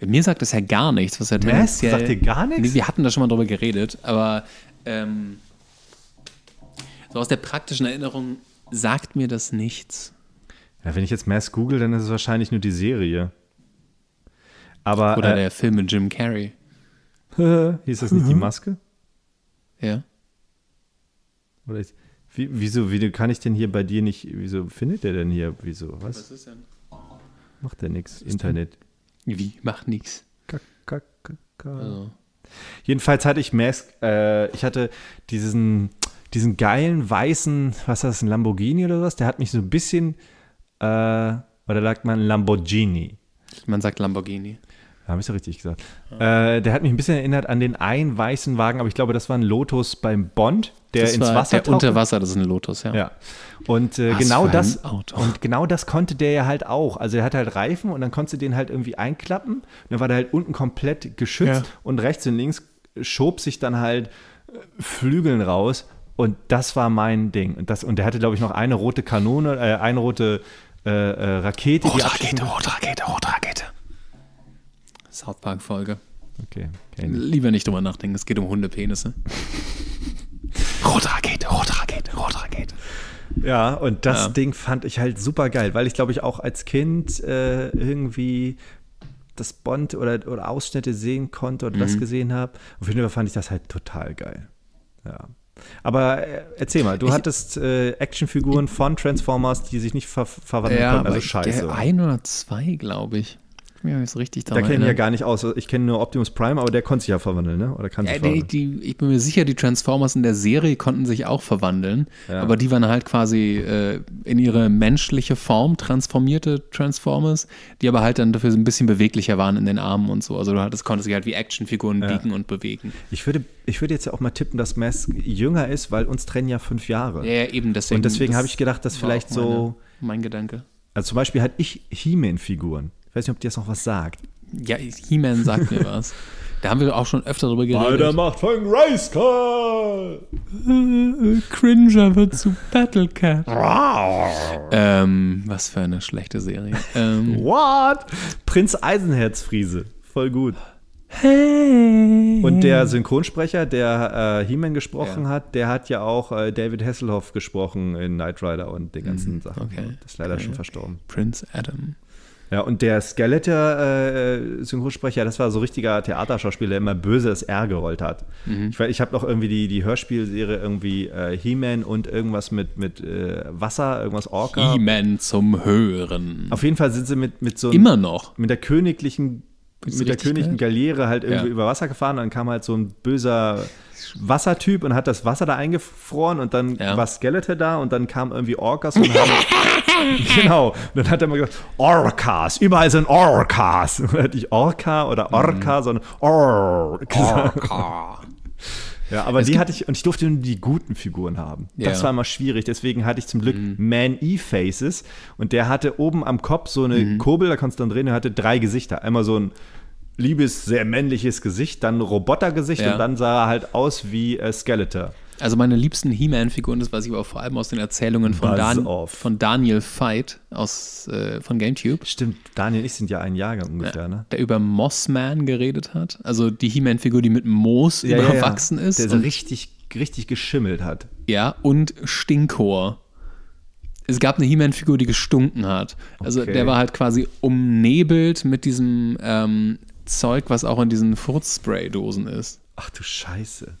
Mir sagt das ja gar nichts, was ja tendenziell. Sagt dir gar nichts? Nee, wir hatten da schon mal drüber geredet, aber ähm, so aus der praktischen Erinnerung sagt mir das nichts. Ja, wenn ich jetzt Mass google, dann ist es wahrscheinlich nur die Serie. Aber, Oder äh, der Film mit Jim Carrey. (laughs) Hieß das nicht die mhm. Maske? Ja. Oder ich, wie, wieso, wieso kann ich denn hier bei dir nicht, wieso findet der denn hier, wieso, was? Was ist denn? Macht der nichts, Internet. Wie? Macht nichts. Also. Jedenfalls hatte ich Mask, äh, ich hatte diesen, diesen geilen weißen, was ist das, ein Lamborghini oder was? Der hat mich so ein bisschen, äh, oder sagt man Lamborghini? Man sagt Lamborghini. Habe ich ja richtig gesagt. Ja. Äh, der hat mich ein bisschen erinnert an den einen weißen Wagen, aber ich glaube, das war ein Lotus beim Bond der das ins Wasser taucht. Unter Wasser, das ist ein Lotus, ja. ja. Und äh, genau das Auto. und genau das konnte der ja halt auch. Also er hatte halt Reifen und dann konntest du den halt irgendwie einklappen. dann war der halt unten komplett geschützt ja. und rechts und links schob sich dann halt äh, Flügeln raus. Und das war mein Ding. Und, das, und der hatte, glaube ich, noch eine rote Kanone, äh, eine rote äh, äh Rakete. Rote Rakete, rote Rakete, rote Rakete. South Park-Folge. Okay. Lieber nicht drüber nachdenken, es geht um Hundepenisse. Rote Rakete, rote Rakete, rote Rakete. Ja, und das ja. Ding fand ich halt super geil, weil ich glaube ich auch als Kind äh, irgendwie das Bond oder, oder Ausschnitte sehen konnte oder mhm. das gesehen habe. Auf jeden Fall fand ich das halt total geil. Ja. Aber äh, erzähl mal, du ich, hattest äh, Actionfiguren von Transformers, die sich nicht ver verwandeln ja, konnten, also scheiße. Ein oder zwei, glaube ich mir nicht so richtig daran. Der kennt ja gar nicht aus. Ich kenne nur Optimus Prime, aber der konnte sich ja verwandeln, ne? Oder kann sich ja, verwandeln. Die, die, ich bin mir sicher, die Transformers in der Serie konnten sich auch verwandeln, ja. aber die waren halt quasi äh, in ihre menschliche Form transformierte Transformers, die aber halt dann dafür so ein bisschen beweglicher waren in den Armen und so. Also du hattest, konntest dich halt wie Actionfiguren ja. biegen und bewegen. Ich würde, ich würde jetzt ja auch mal tippen, dass Mask jünger ist, weil uns trennen ja fünf Jahre. Ja, eben deswegen. Und deswegen habe ich gedacht, dass vielleicht meine, so. Mein Gedanke. Also zum Beispiel hatte ich He-Man-Figuren weiß nicht, ob dir das noch was sagt. Ja, He-Man sagt mir (laughs) was. Da haben wir auch schon öfter drüber geredet. Bei der Macht von Grayskull! Äh, äh, Cringer wird zu Battlecat. ähm, was für eine schlechte Serie. Ähm, What? Prinz Eisenherzfriese. Voll gut. Hey. Und der Synchronsprecher, der äh, He-Man gesprochen ja. hat, der hat ja auch äh, David Hasselhoff gesprochen in Knight Rider und den mhm. ganzen mhm, Sachen. Okay. Das ist leider okay. schon verstorben. Prince Adam. Ja, und der Skeletor-Synchronsprecher, äh, das war so richtiger Theaterschauspieler, der immer böses R gerollt hat. Mhm. Ich, ich habe noch irgendwie die, die Hörspielserie irgendwie äh, He-Man und irgendwas mit, mit äh, Wasser, irgendwas Orca. He-Man zum Hören. Auf jeden Fall sind sie mit, mit so. Immer noch. Mit der königlichen, mit der königlichen Galiere halt irgendwie ja. über Wasser gefahren. Dann kam halt so ein böser. Wassertyp und hat das Wasser da eingefroren und dann ja. war Skeletor da und dann kam irgendwie Orcas und haben. (laughs) genau. Und dann hat er mal gesagt, Orcas, überall sind Orcas. Und dann hatte ich Orca oder Orca, mhm. sondern Or Orca. (laughs) Ja, aber es die hatte ich, und ich durfte nur die guten Figuren haben. Ja. Das war immer schwierig, deswegen hatte ich zum Glück mhm. Man-E-Faces und der hatte oben am Kopf so eine mhm. Kurbel, da kannst du dann drehen, der hatte drei Gesichter. Einmal so ein liebes, sehr männliches Gesicht, dann Robotergesicht ja. und dann sah er halt aus wie äh, Skeletor. Also meine liebsten He-Man-Figuren, das weiß ich aber vor allem aus den Erzählungen von, Dan off. von Daniel Veit aus, äh, von GameTube. Stimmt, Daniel und ich sind ja ein Jahrgang ungefähr, ja, ne? Der über Mossman geredet hat. Also die He-Man-Figur, die mit Moos ja, überwachsen ist. Der so richtig, richtig geschimmelt hat. Ja, und Stinkor es gab eine He-Man-Figur, die gestunken hat. Also okay. der war halt quasi umnebelt mit diesem ähm, Zeug, was auch in diesen Furzspray-Dosen ist. Ach du Scheiße.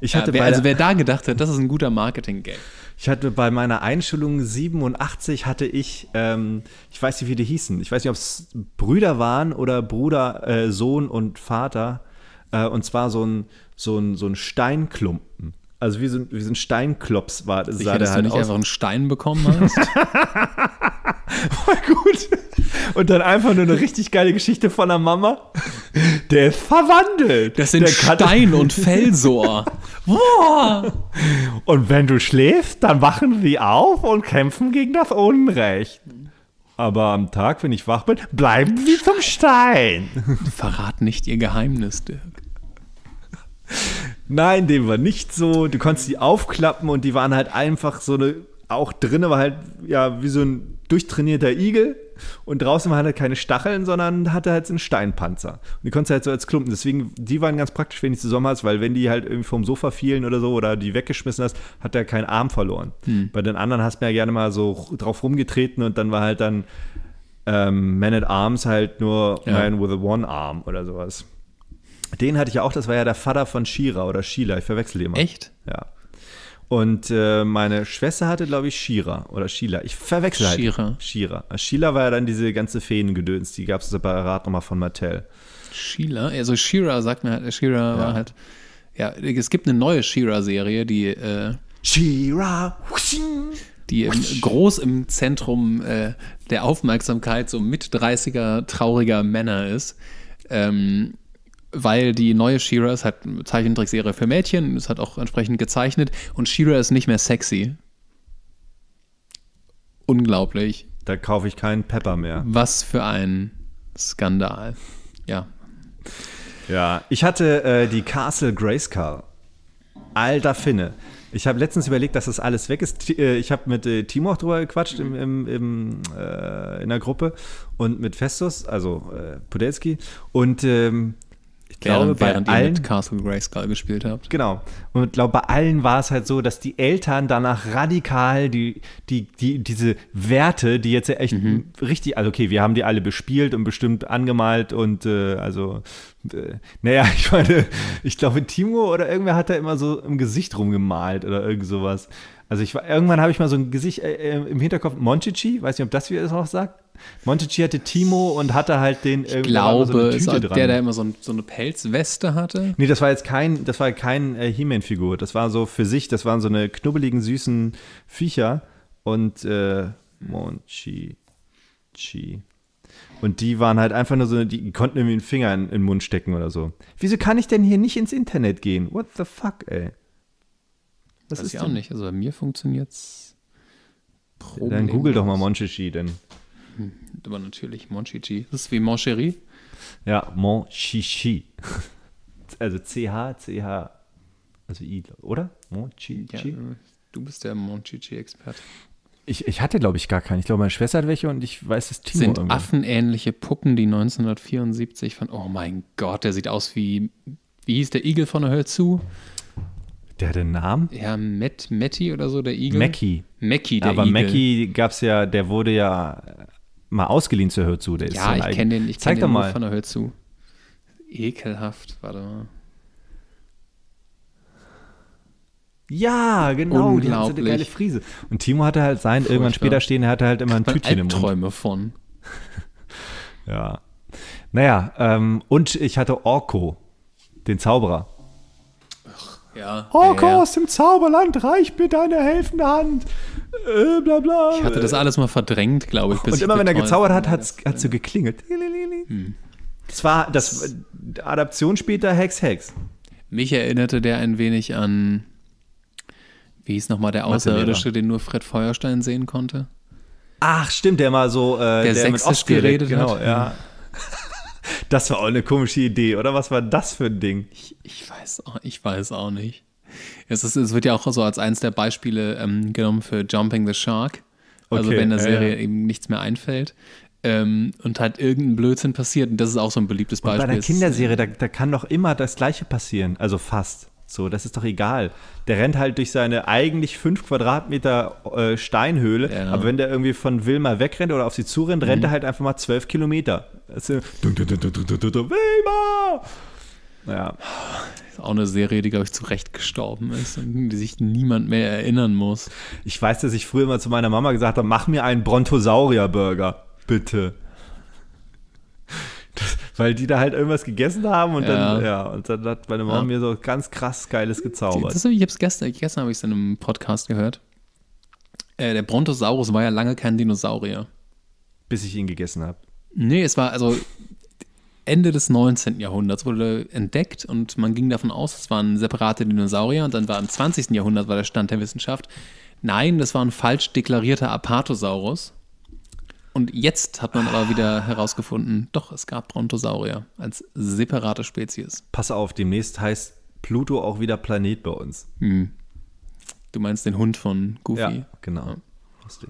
Ich hatte ja, wer, also wer da gedacht hat, das ist ein guter Marketing-Gag. Ich hatte bei meiner Einschulung 87 hatte ich, ähm, ich weiß nicht, wie die hießen. Ich weiß nicht, ob es Brüder waren oder Bruder, äh, Sohn und Vater. Äh, und zwar so ein, so ein, so ein Steinklumpen. Also wie so ein, wie so ein Steinklops war. sah der dass halt nicht aus. einfach einen Stein bekommen hast. (laughs) (laughs) Voll gut und dann einfach nur eine richtig geile Geschichte von der Mama. Der ist verwandelt. Das sind der Stein und Felsor. (laughs) Boah. Und wenn du schläfst, dann wachen sie auf und kämpfen gegen das Unrecht. Aber am Tag, wenn ich wach bin, bleiben sie zum Stein. (laughs) Verrat nicht ihr Geheimnis, Dirk. Nein, dem war nicht so. Du konntest die aufklappen und die waren halt einfach so eine, auch drinne war halt, ja, wie so ein durchtrainierter Igel und draußen waren halt keine Stacheln, sondern hatte halt so einen Steinpanzer. Und die konntest du halt so als Klumpen. Deswegen, die waren ganz praktisch, wenn du zusammen hast, weil wenn die halt irgendwie vom Sofa fielen oder so oder die weggeschmissen hast, hat der keinen Arm verloren. Hm. Bei den anderen hast du ja gerne mal so drauf rumgetreten und dann war halt dann ähm, Man at Arms halt nur ja. Man with a One Arm oder sowas. Den hatte ich ja auch, das war ja der Vater von Shira oder Sheila, ich verwechsel die immer. Echt? Ja. Und äh, meine Schwester hatte, glaube ich, Shira oder Sheila. Ich verwechsel halt. Shira. Shira. Also Sheila war ja dann diese ganze Feen-Gedöns, die gab es separat nochmal von Mattel. Sheila, also Shira sagt mir halt, Shira ja. war halt. Ja, es gibt eine neue Shira-Serie, die. Äh, Shira! Die im, groß im Zentrum äh, der Aufmerksamkeit so mit 30er trauriger Männer ist. Ähm, weil die neue She-Ra ist halt Zeichentrickserie für Mädchen, es hat auch entsprechend gezeichnet und She-Ra ist nicht mehr sexy. Unglaublich. Da kaufe ich keinen Pepper mehr. Was für ein Skandal. Ja. Ja, ich hatte äh, die Castle Grayskull. Alter Finne. Ich habe letztens überlegt, dass das alles weg ist. Äh, ich habe mit äh, Timo auch drüber gequatscht im, im, im, äh, in der Gruppe und mit Festus, also äh, Podelski. Und ähm, ich glaube, während, bei allen, ihr mit Castle Grayskull gespielt habt. Genau. Und ich glaube, bei allen war es halt so, dass die Eltern danach radikal die, die, die, diese Werte, die jetzt echt mhm. richtig, also okay, wir haben die alle bespielt und bestimmt angemalt und äh, also, äh, naja, (laughs) ich meine, ich glaube, Timo oder irgendwer hat da immer so im Gesicht rumgemalt oder irgend sowas. Also ich war, irgendwann habe ich mal so ein Gesicht äh, äh im Hinterkopf, Monchichi, weiß nicht, ob das wie er es auch sagt. Monchichi hatte Timo und hatte halt den ich äh, glaube, so eine Tüte dran. der da immer so, ein, so, eine Pelzweste hatte. Nee, das war jetzt kein, das war kein äh, He-Man-Figur. Das war so für sich, das waren so eine knubbeligen, süßen Viecher und äh, Monchichi. Und die waren halt einfach nur so, die konnten irgendwie einen Finger in, in den Mund stecken oder so. Wieso kann ich denn hier nicht ins Internet gehen? What the fuck, ey? Das ist ich denn? nicht. Also bei mir funktioniert es Dann google doch mal Monchichi, denn. Hm, aber natürlich Monchichi. Das ist wie Moncherie. Ja, Monchichi. (laughs) Also CH, CH. Also I, oder? Monchichi. Ja, du bist der Monchichi-Experte. Ich, ich, hatte, glaube ich, gar keinen. Ich glaube, meine Schwester hat welche und ich weiß das Timo. Sind irgendwie. affenähnliche Puppen, die 1974 von. Oh mein Gott, der sieht aus wie. Wie hieß der Igel von der Hör zu? Der hat einen Namen? Ja, Matt, Matty oder so, der Igel. Mackie. Mackie, der Aber Igel. gab es ja, der wurde ja mal ausgeliehen zur Hörzu. zu. Der ist ja, ich kenne den, ich Zeig kenn den mal. von der Hörzu. Ekelhaft, warte mal. Ja, genau, die hat eine geile Friese. Und Timo hatte halt sein, Furchtbar. irgendwann später stehen, er hatte halt immer ein Tütchen im Mund. Träume von. (laughs) ja. Naja, ähm, und ich hatte Orko, den Zauberer. Ja. Orko ja, ja. aus dem Zauberland, reich mir deine helfende Hand. Äh, bla bla. Ich hatte das alles mal verdrängt, glaube ich. Und ich immer wenn er gezaubert hat, hat es so geklingelt. Hm. Das war das äh, Adaption später Hex Hex. Mich erinnerte der ein wenig an, wie hieß nochmal der Außerirdische, den nur Fred Feuerstein sehen konnte? Ach, stimmt, der mal so, äh, der, der mit Ost geredet, geredet genau, hat. Ja. Mhm. Das war auch eine komische Idee, oder? Was war das für ein Ding? Ich, ich weiß, auch, ich weiß auch nicht. Es, ist, es wird ja auch so als eines der Beispiele ähm, genommen für Jumping the Shark. Also okay, wenn der Serie äh, eben nichts mehr einfällt. Ähm, und halt irgendein Blödsinn passiert. Und das ist auch so ein beliebtes Beispiel. Und bei der Kinderserie, da, da kann doch immer das Gleiche passieren. Also fast. So, das ist doch egal. Der rennt halt durch seine eigentlich fünf Quadratmeter äh, Steinhöhle, genau. aber wenn der irgendwie von Wilma wegrennt oder auf sie zurennt, mhm. rennt er halt einfach mal zwölf Kilometer. Also, Wilma! Ja. Ist auch eine Serie, die, glaube ich, zurecht gestorben ist und die sich niemand mehr erinnern muss. Ich weiß, dass ich früher mal zu meiner Mama gesagt habe: mach mir einen Brontosaurier-Burger. Bitte weil die da halt irgendwas gegessen haben und ja. dann, ja, und dann hat meine Mama ja. mir so ganz krass Geiles gezaubert. Das, ich hab's gestern, gestern habe ich es in einem Podcast gehört. Äh, der Brontosaurus war ja lange kein Dinosaurier. Bis ich ihn gegessen habe. Nee, es war also Ende des 19. Jahrhunderts wurde entdeckt und man ging davon aus, es waren separate Dinosaurier und dann war im 20. Jahrhundert war der Stand der Wissenschaft. Nein, das war ein falsch deklarierter Apatosaurus. Und jetzt hat man aber wieder herausgefunden, doch, es gab Brontosaurier als separate Spezies. Pass auf, demnächst heißt Pluto auch wieder Planet bei uns. Hm. Du meinst den Hund von Goofy? Ja, genau. Lustig.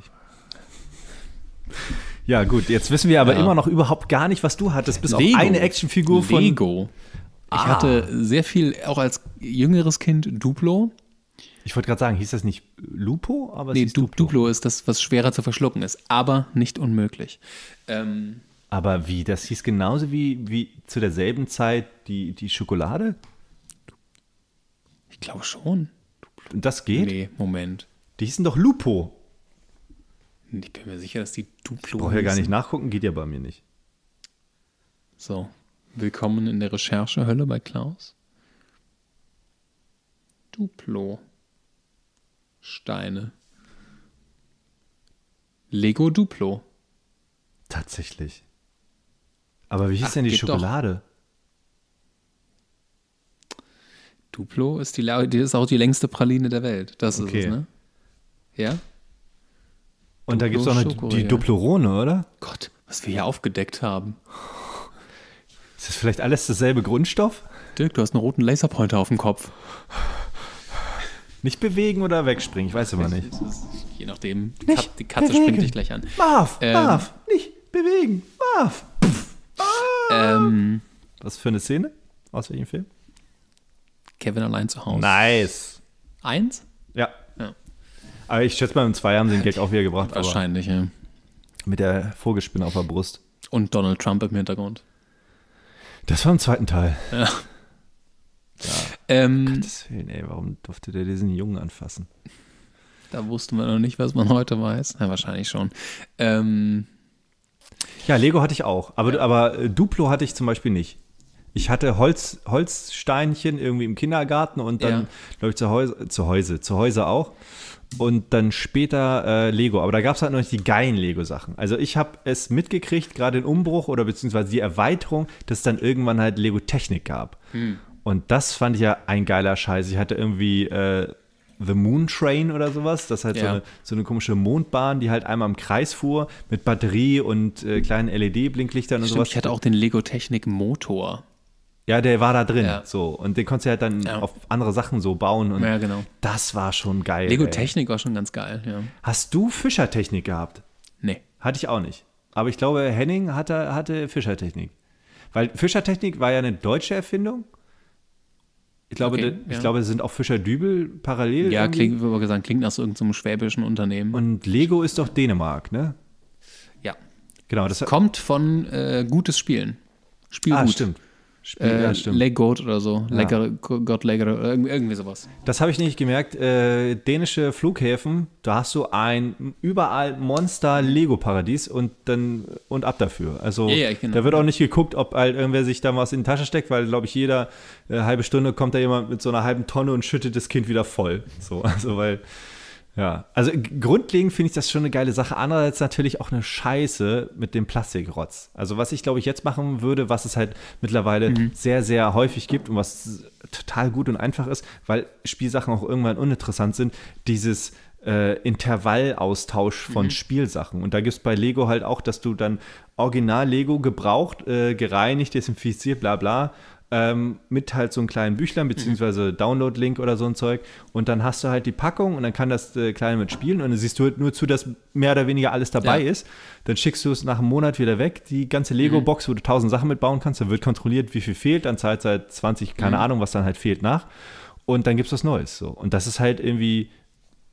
Ja, gut, jetzt wissen wir aber ja. immer noch überhaupt gar nicht, was du hattest, bis Lego. auf eine Actionfigur von. Lego. Ich ah. hatte sehr viel, auch als jüngeres Kind, Duplo. Ich wollte gerade sagen, hieß das nicht Lupo? Aber nee, du, Duplo. Duplo. ist das, was schwerer zu verschlucken ist, aber nicht unmöglich. Ähm, aber wie, das hieß genauso wie, wie zu derselben Zeit die, die Schokolade? Ich glaube schon. Und das geht? Nee, Moment. Die hießen doch Lupo. Ich bin mir sicher, dass die Duplo. Ich brauche ja gar nicht nachgucken, geht ja bei mir nicht. So, willkommen in der Recherchehölle bei Klaus. Duplo. Steine. Lego Duplo. Tatsächlich. Aber wie hieß Ach, denn die Schokolade? Doch. Duplo ist, die, die, ist auch die längste Praline der Welt. Das okay. ist es, ne? Ja? Und Duplo da gibt es auch noch Schoko, die ja. Duplorone, oder? Gott, was wir hier aufgedeckt haben. Ist das vielleicht alles dasselbe Grundstoff? Dirk, du hast einen roten Laserpointer auf dem Kopf. Nicht bewegen oder wegspringen, ich weiß immer nicht. Je nachdem, die, Kat die Katze bewegen. springt dich gleich an. Marv, ähm, Marv, nicht bewegen, Marv. Ähm, Was für eine Szene? Aus welchem Film? Kevin allein zu Hause. Nice. Eins? Ja. ja. Aber ich schätze mal, in zwei Jahren sie den Gag auch wieder gebracht. Wahrscheinlich, ja. Mit der Vogelspinne auf der Brust. Und Donald Trump im Hintergrund. Das war im zweiten Teil. Ja. Ähm, Gottes Willen, ey, warum durfte der diesen Jungen anfassen? Da wussten wir noch nicht, was man heute weiß. Ja, wahrscheinlich schon. Ähm, ja, Lego hatte ich auch, aber, ja. aber äh, Duplo hatte ich zum Beispiel nicht. Ich hatte Holz, Holzsteinchen irgendwie im Kindergarten und dann, ja. glaube ich, zu Hause, zu Hause, zu Hause auch. Und dann später äh, Lego. Aber da gab es halt noch nicht die geilen Lego-Sachen. Also ich habe es mitgekriegt, gerade den Umbruch oder beziehungsweise die Erweiterung, dass es dann irgendwann halt Lego-Technik gab. Hm. Und das fand ich ja ein geiler Scheiß. Ich hatte irgendwie äh, The Moon Train oder sowas. Das ist halt ja. so, eine, so, eine, komische Mondbahn, die halt einmal im Kreis fuhr mit Batterie und äh, kleinen LED-Blinklichtern und Stimmt, sowas. Ich hatte auch den Lego Technik Motor. Ja, der war da drin. Ja. So. Und den konntest du halt dann ja. auf andere Sachen so bauen. Und ja, genau. das war schon geil. Lego Technik ey. war schon ganz geil, ja. Hast du Fischertechnik gehabt? Nee. Hatte ich auch nicht. Aber ich glaube, Henning hatte, hatte Fischertechnik. Weil Fischertechnik war ja eine deutsche Erfindung. Ich glaube, okay, de, ich ja. glaube, sind auch Fischer-Dübel parallel. Ja, klingt, würde ich sagen, klingt nach so irgendeinem schwäbischen Unternehmen. Und Lego ist doch Dänemark, ne? Ja. Genau. Das kommt von äh, gutes Spielen. Spielgut. Ah, stimmt. Spiel, äh, Leg Goat oder so. Ja. Gott Lecker, irgendwie sowas. Das habe ich nicht gemerkt. Äh, dänische Flughäfen, da hast du ein überall Monster-Lego-Paradies und dann und ab dafür. Also ja, ja, genau. da wird auch nicht geguckt, ob halt irgendwer sich da was in die Tasche steckt, weil glaube ich, jeder äh, halbe Stunde kommt da jemand mit so einer halben Tonne und schüttet das Kind wieder voll. So, (laughs) also weil ja, also grundlegend finde ich das schon eine geile Sache. Andererseits natürlich auch eine Scheiße mit dem Plastikrotz. Also was ich glaube ich jetzt machen würde, was es halt mittlerweile mhm. sehr, sehr häufig gibt und was total gut und einfach ist, weil Spielsachen auch irgendwann uninteressant sind, dieses äh, Intervallaustausch von mhm. Spielsachen. Und da gibt es bei Lego halt auch, dass du dann Original Lego gebraucht, äh, gereinigt, desinfiziert, bla bla, ähm, mit halt so einem kleinen Büchlein, mhm. beziehungsweise Download-Link oder so ein Zeug. Und dann hast du halt die Packung und dann kann das äh, Kleine mitspielen und dann siehst du halt nur zu, dass mehr oder weniger alles dabei ja. ist. Dann schickst du es nach einem Monat wieder weg. Die ganze Lego-Box, mhm. wo du tausend Sachen mitbauen kannst, da wird kontrolliert, wie viel fehlt. Dann zahlt seit halt 20, keine mhm. Ahnung, was dann halt fehlt nach. Und dann gibt es was Neues. So. Und das ist halt irgendwie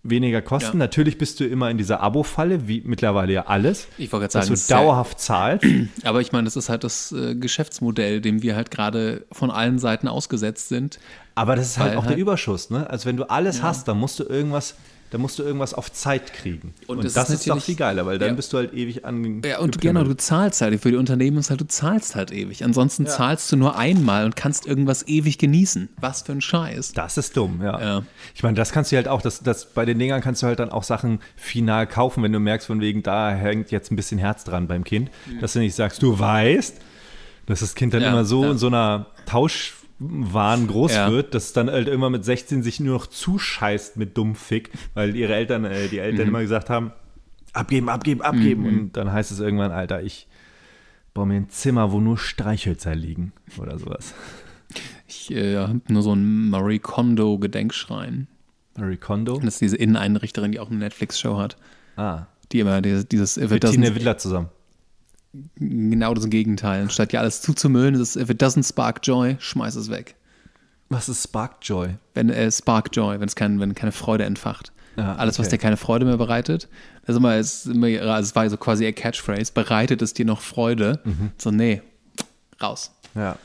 weniger kosten. Ja. Natürlich bist du immer in dieser Abo-Falle, wie mittlerweile ja alles. Ich wollte gerade sagen, dass du dauerhaft zahlst. (clears throat) Aber ich meine, das ist halt das äh, Geschäftsmodell, dem wir halt gerade von allen Seiten ausgesetzt sind. Aber das ist halt auch halt der Überschuss, ne? Also wenn du alles ja. hast, dann musst du irgendwas da musst du irgendwas auf Zeit kriegen. Und, und das, ist, ist doch viel geiler, weil dann ja. bist du halt ewig an. Ja, und genau, du zahlst halt. Für die Unternehmen ist halt, du zahlst halt ewig. Ansonsten ja. zahlst du nur einmal und kannst irgendwas ewig genießen. Was für ein Scheiß. Das ist dumm, ja. ja. Ich meine, das kannst du halt auch, das, das, bei den Dingern kannst du halt dann auch Sachen final kaufen, wenn du merkst, von wegen, da hängt jetzt ein bisschen Herz dran beim Kind, mhm. dass du nicht sagst, du weißt, dass das Kind dann immer so in so einer Tausch Wahn groß ja. wird, dass dann halt immer mit 16 sich nur noch zuscheißt mit Dummfick, weil ihre Eltern, äh, die Eltern mhm. immer gesagt haben, abgeben, abgeben, abgeben. Mhm. Und dann heißt es irgendwann, Alter, ich baue mir ein Zimmer, wo nur Streichhölzer liegen oder sowas. Ich äh, habe nur so einen Marie Kondo Gedenkschrein. Marie Kondo? Das ist diese Inneneinrichterin, die auch eine Netflix-Show hat. Ah. Die immer dieses... dieses Bettina Wittler zusammen genau das Gegenteil. Statt ja alles zuzumüllen, ist es, if it doesn't spark joy, schmeiß es weg. Was ist Spark Joy? Wenn äh, Spark Joy, wenn es kein, wenn keine Freude entfacht. Ah, alles, okay. was dir keine Freude mehr bereitet. Das immer, ist immer, also es war so quasi ihr Catchphrase, bereitet es dir noch Freude? Mhm. So, nee, raus. Ja.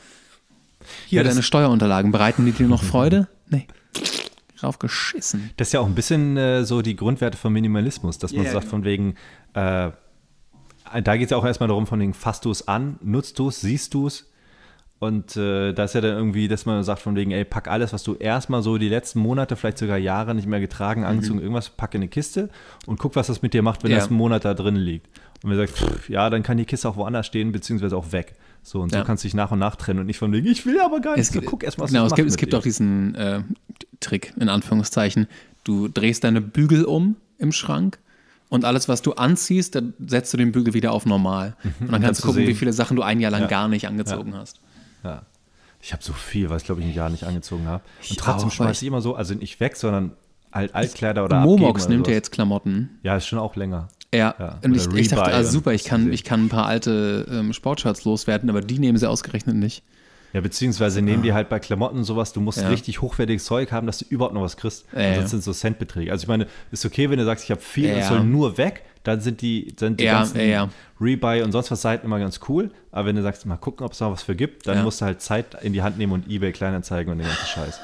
Hier, ja, deine Steuerunterlagen, bereiten die dir noch (laughs) Freude? Nee. Raufgeschissen. Das ist ja auch ein bisschen äh, so die Grundwerte von Minimalismus, dass man yeah, sagt, genau. von wegen, äh, da geht es ja auch erstmal darum, von wegen, fasst du es an, nutzt du es, siehst du es. Und äh, da ist ja dann irgendwie, dass man sagt von wegen, ey, pack alles, was du erstmal so die letzten Monate, vielleicht sogar Jahre nicht mehr getragen, mhm. angezogen, mhm. irgendwas, pack in eine Kiste und guck, was das mit dir macht, wenn ja. das einen Monat da drin liegt. Und wenn du sagst, ja, dann kann die Kiste auch woanders stehen, beziehungsweise auch weg. So, und ja. so kannst du dich nach und nach trennen und nicht von wegen, ich will aber gar nicht, guck erstmal, was genau, es gibt, es gibt auch diesen äh, Trick, in Anführungszeichen, du drehst deine Bügel um im Schrank und alles, was du anziehst, dann setzt du den Bügel wieder auf normal. Mhm, und dann kannst du gucken, sehen. wie viele Sachen du ein Jahr lang ja. gar nicht angezogen ja. hast. Ja. Ich habe so viel, was ich glaube ich ein Jahr nicht angezogen habe. Und trotzdem schmeiße ich immer so, also nicht weg, sondern alt, Altkleider oder Momox nimmt ja jetzt Klamotten. Ja, ist schon auch länger. Ja, ja. und ich, ich, dachte, ah, also super, ich kann, ich kann ein paar alte ähm, Sportshirts loswerden, aber die nehmen sie ausgerechnet nicht. Ja, beziehungsweise nehmen die ah. halt bei Klamotten und sowas, du musst ja. richtig hochwertiges Zeug haben, dass du überhaupt noch was kriegst. Ja, das ja. sind so Centbeträge. Also ich meine, ist okay, wenn du sagst, ich habe viel, ja. das soll nur weg, dann sind die, dann die ganzen Rebuy und sonst was Seiten immer ganz cool. Aber wenn du sagst, mal gucken, ob es noch was für gibt, dann musst du halt Zeit in die Hand nehmen und Ebay Kleinanzeigen und den ganzen Scheiß.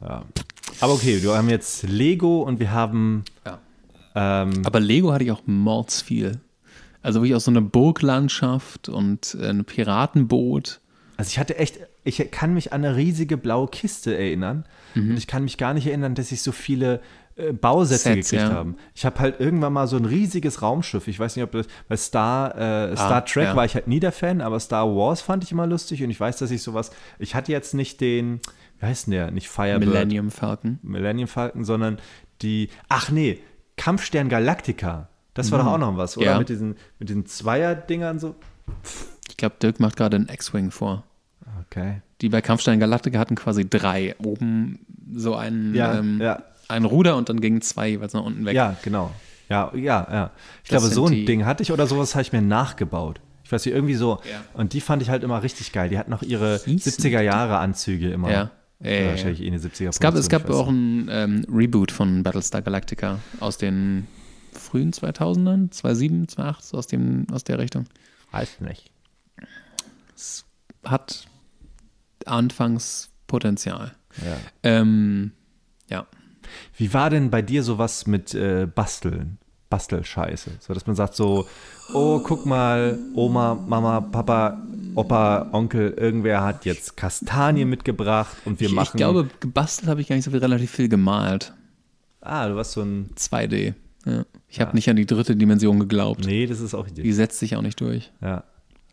ja. Aber okay, wir haben jetzt Lego und wir haben. Ähm, Aber Lego hatte ich auch mords viel. Also wirklich auch so eine Burglandschaft und äh, ein Piratenboot. Also ich hatte echt, ich kann mich an eine riesige blaue Kiste erinnern mhm. und ich kann mich gar nicht erinnern, dass ich so viele äh, Bausätze Sets, gekriegt ja. habe. Ich habe halt irgendwann mal so ein riesiges Raumschiff. Ich weiß nicht, ob das, bei Star, äh, ah, Star ah, Trek ja. war ich halt nie der Fan, aber Star Wars fand ich immer lustig und ich weiß, dass ich sowas, ich hatte jetzt nicht den, wie heißt denn der? Nicht Firebird. Millennium Falcon. Millennium Falcon, sondern die, ach nee, Kampfstern Galactica. Das war mhm. doch auch noch was, oder? Ja. Mit diesen, mit diesen Zweier-Dingern so. Ich glaube, Dirk macht gerade einen X-Wing vor. Okay. Die bei Kampfstein Galactica hatten quasi drei. Oben so einen, ja, ähm, ja. ein Ruder und dann gingen zwei jeweils nach unten weg. Ja, genau. Ja, ja, ja. Ich das glaube, so ein die... Ding hatte ich oder sowas habe ich mir nachgebaut. Ich weiß nicht, irgendwie so. Ja. Und die fand ich halt immer richtig geil. Die hatten noch ihre 70er-Jahre-Anzüge immer. Ja. Ey, wahrscheinlich eh eine 70er es gab, es gab auch ein ähm, Reboot von Battlestar Galactica aus den frühen 2000ern, 2007, 2008, so aus, dem, aus der Richtung. Weiß nicht. Es hat Anfangspotenzial. Ja. Ähm, ja. Wie war denn bei dir sowas mit äh, Basteln? Bastelscheiße. So, dass man sagt so, oh, guck mal, Oma, Mama, Papa, Opa, Onkel, irgendwer hat jetzt Kastanien mitgebracht und wir ich, machen. Ich glaube, gebastelt habe ich gar nicht so viel, relativ viel gemalt. Ah, du warst so ein. 2D. Ja. Ich habe nicht an die dritte Dimension geglaubt. Nee, das ist auch die. Die setzt sich auch nicht durch. Ja.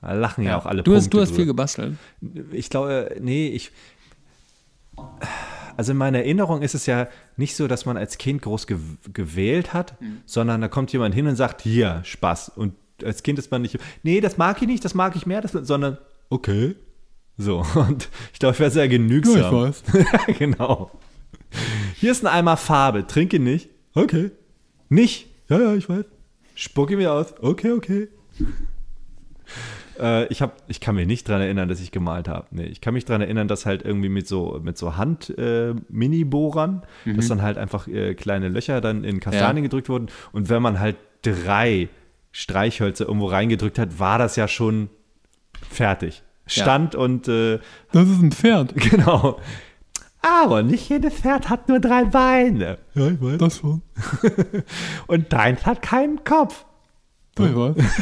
Da lachen ja, ja auch alle. Du Punkte hast, du hast viel gebastelt. Ich glaube, nee, ich. Also in meiner Erinnerung ist es ja nicht so, dass man als Kind groß ge gewählt hat, mhm. sondern da kommt jemand hin und sagt, hier, Spaß. Und als Kind ist man nicht, nee, das mag ich nicht, das mag ich mehr, das, sondern, okay. So, (laughs) und ich glaube, ich wäre sehr genügsam. Ja, ich weiß. (laughs) genau. Hier ist ein Eimer Farbe, trinke nicht. Okay. Nicht. Ja, ja, ich weiß. Spucke mir aus. Okay, okay. äh, ich, hab, ich kann mich nicht dran erinnern, dass ich gemalt habe. Nee, ich kann mich dran erinnern, dass halt irgendwie mit so, mit so Hand-Mini-Bohrern, äh, mhm. dass dann halt einfach äh, kleine Löcher dann in Kastanien ja. gedrückt wurden. Und wenn man halt drei Streichhölzer irgendwo reingedrückt hat, war das ja schon fertig. Stand ja. und. Äh, das ist ein Pferd. (laughs) Genau. Aber nicht jedes Pferd hat nur drei Beine. Ja, ich weiß. Das schon. (laughs) Und deins hat keinen Kopf. Ja, ich weiß. (laughs)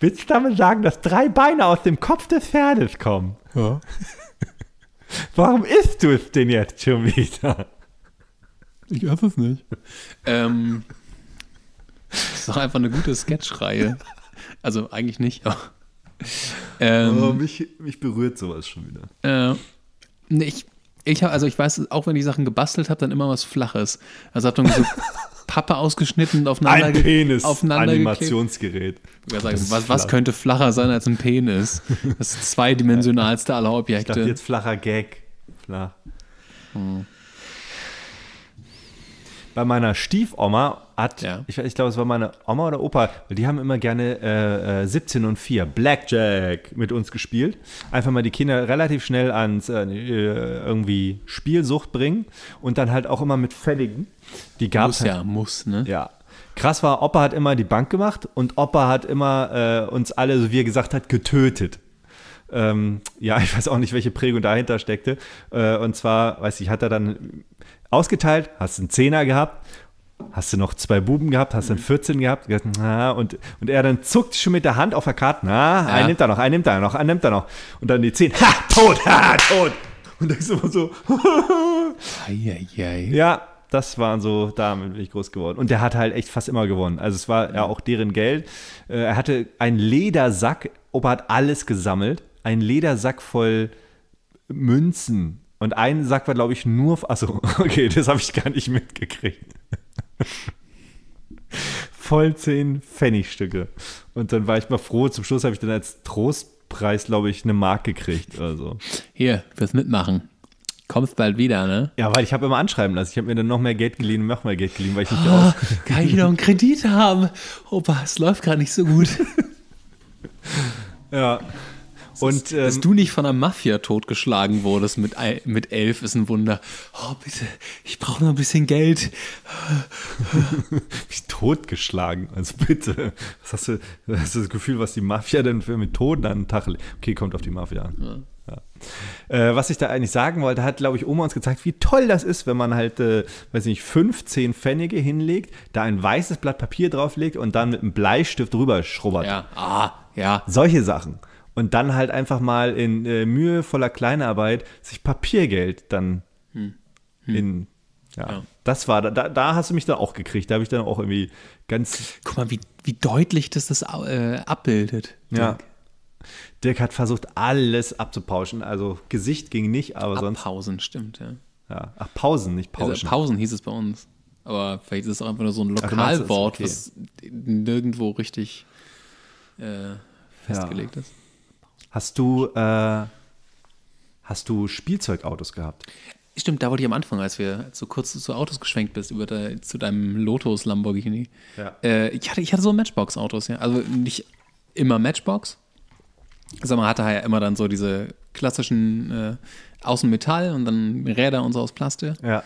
Willst du damit sagen, dass drei Beine aus dem Kopf des Pferdes kommen? Ja. (laughs) Warum isst du es denn jetzt schon wieder? Ich esse es nicht. Ähm, das ist doch einfach eine gute Sketchreihe. Also eigentlich nicht, aber. Ähm, oh, mich, mich berührt sowas schon wieder. Äh, Nee, ich, ich habe, also ich weiß, auch wenn ich Sachen gebastelt habe, dann immer was Flaches. Also habe dann so (laughs) Pappe ausgeschnitten und aufeinander Ein Penis. Animationsgerät. was, was, könnte flacher sein als ein Penis? Das zweidimensionalste aller Objekte. Ich dachte jetzt flacher Gag. Flach. Hm. Bei meiner Stiefoma hat, ja. ich, ich glaube, es war meine Oma oder Opa, die haben immer gerne äh, 17 äh, und 4 Blackjack mit uns gespielt. Einfach mal die Kinder relativ schnell ans äh, äh irgendwie Spielsucht bringen und dann halt auch immer mit Fälligen. Die gab es. halt, ja, muss, ne? Ja, krass war, Opa hat immer die Bank gemacht und Opa hat immer äh, uns alle, so wie er gesagt hat, getötet. Ähm, ja, (laughs) ich weiß auch nicht, welche Prägung dahinter steckte. Äh, und zwar, weiß ich, hat er dann ausgeteilt, hast einen Zehner gehabt hast du noch zwei Buben gehabt, hast du mhm. 14 gehabt? Na, und, und er dann zuckt schon mit der Hand auf der Karte, na, ja. einen nimmt er noch, einen nimmt er noch, einen nimmt er noch. Und dann die 10, ha, tot, ha, tot. Und dann denkst immer so, (laughs) ja, das waren so, damit bin ich groß geworden. Und der hat halt echt fast immer gewonnen. Also es war ja auch deren Geld. Äh, er hatte einen Ledersack, Opa hat alles gesammelt, einen Ledersack voll Münzen. Und ein Sack war, glaube ich, nur, achso, (laughs) okay, das habe ich gar nicht mitgekriegt. Voll zehn Pfennigstücke. Und dann war ich mal froh. Zum Schluss habe ich dann als Trostpreis, glaube ich, eine Mark gekriegt. Also. Hier, fürs Mitmachen. Kommst bald wieder, ne? Ja, weil ich habe immer anschreiben lassen. Ich habe mir dann noch mehr Geld geliehen und noch mehr Geld geliehen, weil ich nicht oh, aus. Kann ich noch einen Kredit haben? Opa, es läuft gerade nicht so gut. (laughs) ja. Und, ähm, dass du nicht von der Mafia totgeschlagen wurdest mit, mit elf, ist ein Wunder. Oh, bitte, ich brauche noch ein bisschen Geld. Mich (laughs) totgeschlagen, also bitte. Was hast du, hast du das Gefühl, was die Mafia denn für Methoden an den Tag legt? Okay, kommt auf die Mafia an. Ja. Ja. Äh, was ich da eigentlich sagen wollte, hat, glaube ich, Oma uns gezeigt, wie toll das ist, wenn man halt, äh, weiß nicht, 15 Pfennige hinlegt, da ein weißes Blatt Papier drauflegt und dann mit einem Bleistift drüber schrubbert. Ja, ah, ja. Solche Sachen und dann halt einfach mal in äh, mühevoller Kleinarbeit sich Papiergeld dann hm. Hm. in. Ja, ja, das war, da, da hast du mich dann auch gekriegt. Da habe ich dann auch irgendwie ganz. Guck mal, wie, wie deutlich das das äh, abbildet. Ja. Dirk. Dirk hat versucht, alles abzupauschen. Also Gesicht ging nicht, aber Abpausen, sonst. Pausen, stimmt, ja. ja. Ach, Pausen, nicht Pausen. Also, Pausen hieß es bei uns. Aber vielleicht ist es auch einfach nur so ein Lokalwort, okay. was nirgendwo richtig äh, festgelegt ja. ist. Hast du, äh, hast du Spielzeugautos gehabt? Stimmt, da wollte ich am Anfang, als wir so kurz zu Autos geschwenkt bist, über de, zu deinem Lotus Lamborghini. Ja. Äh, ich, hatte, ich hatte so Matchbox-Autos, ja. Also nicht immer Matchbox. Sag also mal, hatte ja immer dann so diese klassischen äh, Außenmetall und dann Räder und so aus Plastik. Ja.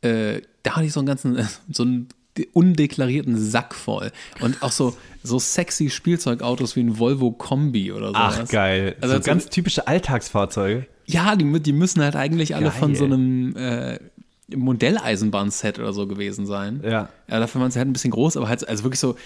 Äh, da hatte ich so einen ganzen, (laughs) so einen undeklarierten Sack voll. Und auch so, so sexy Spielzeugautos wie ein Volvo Kombi oder so. Ach geil. Also so ganz typische Alltagsfahrzeuge. Ja, die, die müssen halt eigentlich alle geil. von so einem äh, Modelleisenbahn-Set oder so gewesen sein. Ja. ja dafür waren sie halt ein bisschen groß, aber halt also wirklich so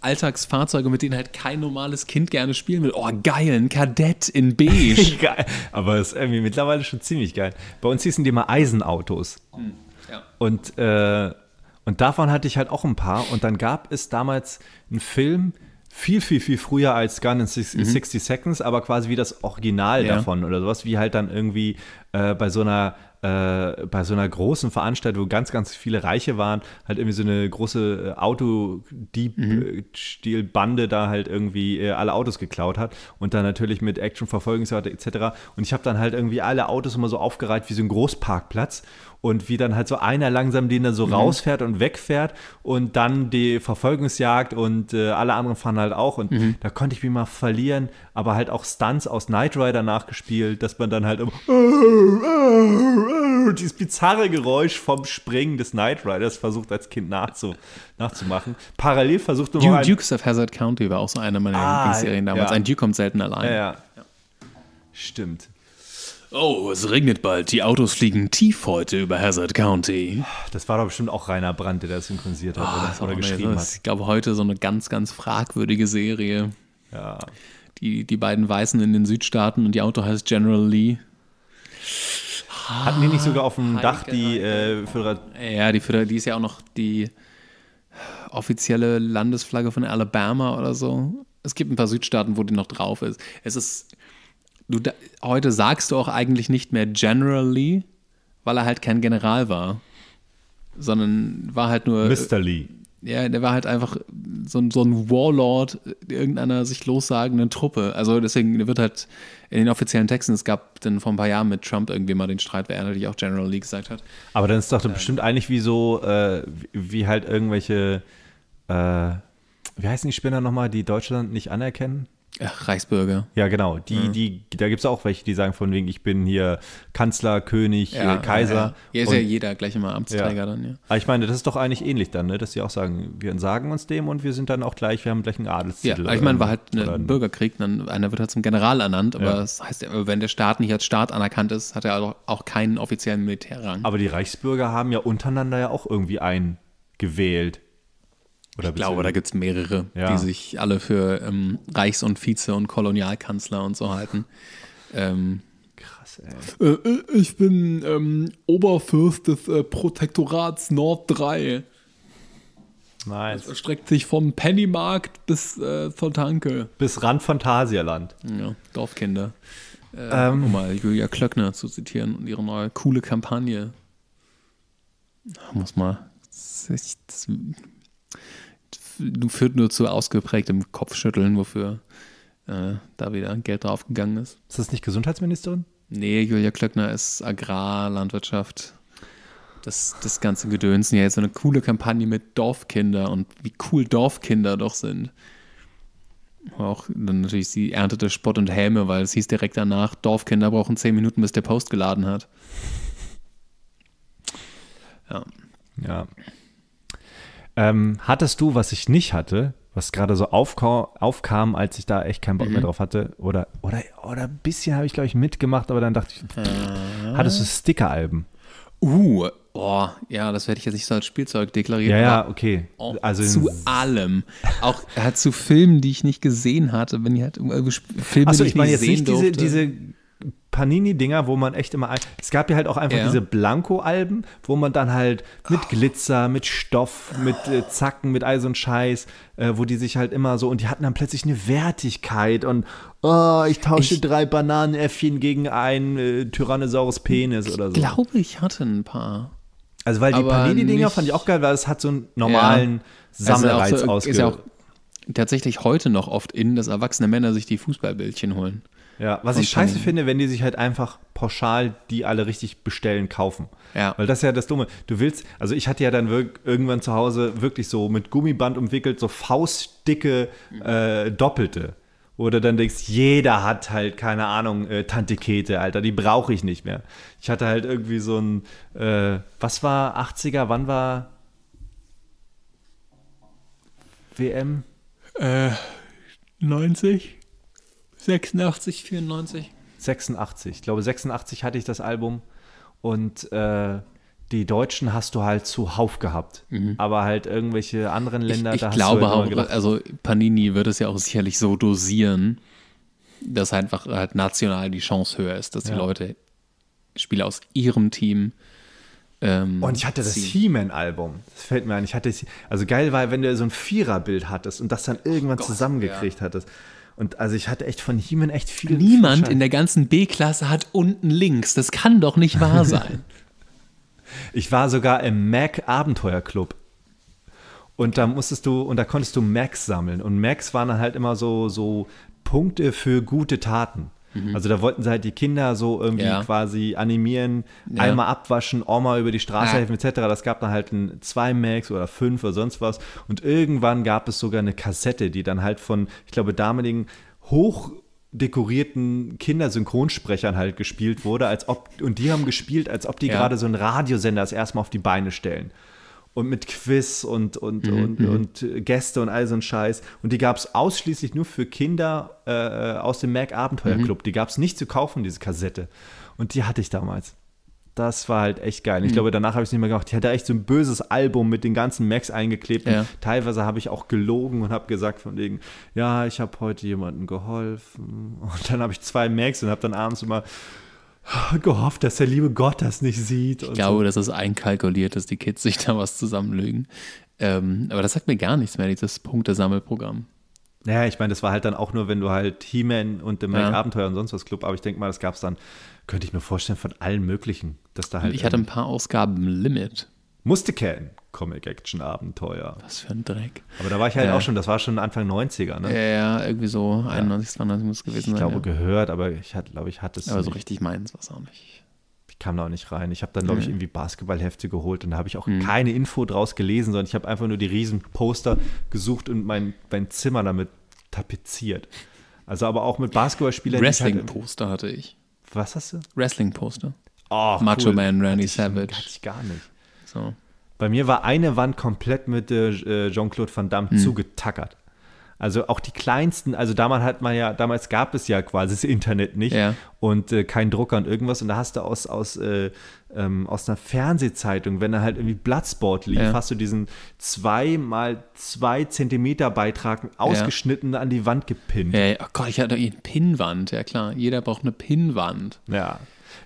Alltagsfahrzeuge, mit denen halt kein normales Kind gerne spielen will. Oh, geil, ein Kadett in beige. (laughs) geil. Aber ist irgendwie mittlerweile schon ziemlich geil. Bei uns hießen die mal Eisenautos. Hm. Ja. Und äh, und davon hatte ich halt auch ein paar. Und dann gab es damals einen Film, viel, viel, viel früher als Gun in 60, mhm. Seconds, aber quasi wie das Original ja. davon oder sowas, wie halt dann irgendwie äh, bei so einer äh, bei so einer großen Veranstaltung, wo ganz, ganz viele Reiche waren, halt irgendwie so eine große äh, Autodiebstahlbande mhm. da halt irgendwie äh, alle Autos geklaut hat und dann natürlich mit Action, Verfolgungsjagd etc. Und ich habe dann halt irgendwie alle Autos immer so aufgereiht wie so ein Großparkplatz und wie dann halt so einer langsam den dann so mhm. rausfährt und wegfährt und dann die Verfolgungsjagd und äh, alle anderen fahren halt auch und mhm. da konnte ich mich mal verlieren, aber halt auch Stunts aus Knight Rider nachgespielt, dass man dann halt immer dieses bizarre Geräusch vom Springen des Knight Riders versucht als Kind nachzu, nachzumachen. Parallel versucht man Duke, Dukes of Hazard County war auch so eine meiner ah, Lieblingsserien damals. Ja. Ein Duke kommt selten allein. Ja, ja. Stimmt. Oh, es regnet bald. Die Autos fliegen tief heute über Hazard County. Das war doch bestimmt auch Rainer Brandt, der das synchronisiert hat oh, oder, oder geschrieben hat. Ich glaube, heute so eine ganz, ganz fragwürdige Serie. Ja. Die, die beiden Weißen in den Südstaaten und die Auto heißt General Lee. Hatten die nicht sogar auf dem Heike, ah, Dach die äh, Föderation? Ja, die Föderation, die ist ja auch noch die offizielle Landesflagge von Alabama oder so. Es gibt ein paar Südstaaten, wo die noch drauf ist. Es ist du da, heute sagst du auch eigentlich nicht mehr generally, weil er halt kein General war, sondern war halt nur. Mr. Lee. Äh, ja, der war halt einfach so ein, so ein Warlord irgendeiner sich lossagenden Truppe. Also deswegen wird halt in den offiziellen Texten, es gab dann vor ein paar Jahren mit Trump irgendwie mal den Streit, wer er natürlich auch General Lee gesagt hat. Aber dann ist doch äh, bestimmt eigentlich wie so, äh, wie halt irgendwelche, äh, wie heißen die Spinner nochmal, die Deutschland nicht anerkennen? Ach, Reichsbürger. Ja, genau. Die, mhm. die, da gibt es auch welche, die sagen von wegen, ich bin hier Kanzler, König, ja, äh, Kaiser. Ja, ja. ist ja jeder gleich immer Amtsträger ja. dann, ja. Aber ich meine, das ist doch eigentlich ähnlich dann, ne? dass sie auch sagen, wir entsagen uns dem und wir sind dann auch gleich, wir haben gleich einen Adelstitel. Ja, ich meine, war halt ein Bürgerkrieg, dann, einer wird halt zum General ernannt, aber das heißt, wenn der Staat nicht als Staat anerkannt ist, hat er auch, auch keinen offiziellen Militärrang. Aber die Reichsbürger haben ja untereinander ja auch irgendwie einen gewählt. Oder ich glaube, da gibt es mehrere, ja. die sich alle für ähm, Reichs- und Vize- und Kolonialkanzler und so halten. Ähm, Krass, ey. Äh, äh ich bin ähm, Oberfürst des äh, Protektorats Nord 3. Nice. Das erstreckt sich vom Pennymarkt bis äh, zur Tanke. Bis Rand Phantasialand. Ja, Dorfkinder. Äh, ähm. um mal Julia Klöckner zu zitieren und ihre neue coole Kampagne. muss mal. Ich, das, führt nur zu ausgeprägtem Kopfschütteln, wofür äh, da wieder Geld draufgegangen ist. Ist das nicht Gesundheitsministerin? Nee, Julia Klöckner ist Agrarlandwirtschaft. Das, das ganze Gedönsen. Ja, jetzt so eine coole Kampagne mit Dorfkinder und wie cool Dorfkinder doch sind. Auch dann natürlich, sie erntete Spott und Häme, weil es hieß direkt danach, Dorfkinder brauchen zehn Minuten, bis der Post geladen hat. Ja. Ja. Ähm, hattest du, was ich nicht hatte, was gerade so aufkam, als ich da echt keinen Bock mhm. mehr drauf hatte? Oder, oder, oder ein bisschen habe ich, glaube ich, mitgemacht, aber dann dachte ich, pff, äh. hattest du Sticker-Alben? Uh, oh, ja, das werde ich jetzt nicht so als Spielzeug deklarieren. Ja, ja, okay. Oh, also zu allem. Auch halt zu Filmen, die ich nicht gesehen hatte, wenn ich halt Filme, also, ich, ich meine jetzt nicht diese, diese Panini-Dinger, wo man echt immer. Es gab ja halt auch einfach ja. diese Blanko-Alben, wo man dann halt mit Glitzer, mit Stoff, mit äh, Zacken, mit Eis und Scheiß, äh, wo die sich halt immer so. Und die hatten dann plötzlich eine Wertigkeit und. Oh, ich tausche ich, drei Bananenäffchen gegen einen äh, Tyrannosaurus Penis oder so. Ich glaube, ich hatte ein paar. Also, weil die Panini-Dinger fand ich auch geil, weil es hat so einen normalen ja. Sammelreiz also ausgewirkt. Tatsächlich heute noch oft in, dass erwachsene Männer sich die Fußballbildchen holen. Ja, was ich scheiße finde, wenn die sich halt einfach pauschal die alle richtig bestellen, kaufen. Ja. Weil das ist ja das Dumme. Du willst, also ich hatte ja dann irgendwann zu Hause wirklich so mit Gummiband umwickelt, so faustdicke äh, Doppelte. Oder dann denkst, jeder hat halt, keine Ahnung, äh, Tante Kete, Alter, die brauche ich nicht mehr. Ich hatte halt irgendwie so ein, äh, was war 80er, wann war WM? Äh, 90? 86, 94. 86. Ich glaube, 86 hatte ich das Album. Und äh, die Deutschen hast du halt zuhauf gehabt. Mhm. Aber halt irgendwelche anderen Länder, ich, ich hast glaube du halt auch, gedacht, also Panini wird es ja auch sicherlich so dosieren, dass einfach halt national die Chance höher ist, dass ja. die Leute Spieler aus ihrem Team ähm, und ich hatte das He-Man-Album. Das fällt mir ein. Ich hatte also geil war, wenn du so ein Vierer-Bild hattest und das dann irgendwann oh Gott, zusammengekriegt ja. hattest. Und also ich hatte echt von He-Man echt viel. Niemand Fischer. in der ganzen B-Klasse hat unten links. Das kann doch nicht wahr (laughs) sein. ich war sogar im Mac Abenteuerclub. Und da musstest du, und da konntest du Macs sammeln. Und Macs waren dann halt immer so, so Punkte für gute Taten. Mhm. Also da wollten sie halt die Kinder so irgendwie ja. quasi animieren, ja. einmal abwaschen, Oma über die Straße ah. helfen etc. Das gab dann halt ein 2 Max oder 5 oder sonst was. Und irgendwann gab es sogar eine Kassette, die dann halt von, ich glaube, damaligen hoch dekorierten Kindersynchronsprechern halt gespielt wurde, als ob, und die haben gespielt, als ob die ja. gerade so einen Radiosender erstmal auf die Beine stellen und mit Quiz und, und, mhm. und, mhm. und äh, Gäste und all so ein Scheiß. Und die gab es ausschließlich nur für Kinder äh, aus dem Mac Abenteuerclub. Mhm. Die gab es nicht zu kaufen, diese Kassette. Und die hatte ich damals. Das war halt echt geil. Mhm. Ich glaube, danach habe ich es nicht mehr gemacht. Ich hatte echt so ein böses Album mit den ganzen Macs eingeklebt. Ja. Teilweise habe ich auch gelogen und habe gesagt von wegen, ja, ich habe heute jemandem geholfen. Und dann habe ich zwei Macs und habe dann abends immer gehofft, dass der liebe Gott das nicht sieht. Ich glaube, so. das ist einkalkuliert, dass die Kids sich da was zusammenlügen. Ähm, aber das sagt mir gar nichts mehr, dieses Punktesammelprogramm. Naja, ich meine, das war halt dann auch nur, wenn du halt He-Man und dem ja. Abenteuer und sonst was Club, aber ich denke mal, das gab es dann, könnte ich mir vorstellen, von allen möglichen, dass da halt. Ich hatte ein paar Ausgaben Limit musste kennen. Comic-Action-Abenteuer. Was für ein Dreck. Aber da war ich halt ja. auch schon, das war schon Anfang 90er, ne? Ja, ja irgendwie so 91, ja. 92 muss es gewesen sein. Ich glaube, ja. gehört, aber ich hat, glaube ich, hatte es. Aber nicht. so richtig meins war es auch nicht. Ich kam da auch nicht rein. Ich habe dann, glaube ich, irgendwie Basketballhefte geholt und da habe ich auch mhm. keine Info draus gelesen, sondern ich habe einfach nur die riesen Poster gesucht und mein, mein Zimmer damit tapeziert. Also aber auch mit Basketballspielern. Halt Wrestling-Poster hatte ich. Was hast du? Wrestling-Poster. Oh, Macho cool. Man Randy hatte ich, Savage. Hatte ich gar nicht. So. Bei mir war eine Wand komplett mit äh, äh, Jean-Claude Van Damme hm. zugetackert. Also auch die kleinsten, also damals hat man ja, damals gab es ja quasi das Internet nicht ja. und äh, kein Drucker und irgendwas. Und da hast du aus, aus, äh, ähm, aus einer Fernsehzeitung, wenn da halt irgendwie Blattsport lief, ja. hast du diesen 2 mal 2 Zentimeter Beitrag ausgeschnitten ja. an die Wand gepinnt. Ja, oh Gott, ich hatte eine Pinnwand, ja klar. Jeder braucht eine Pinnwand. Ja.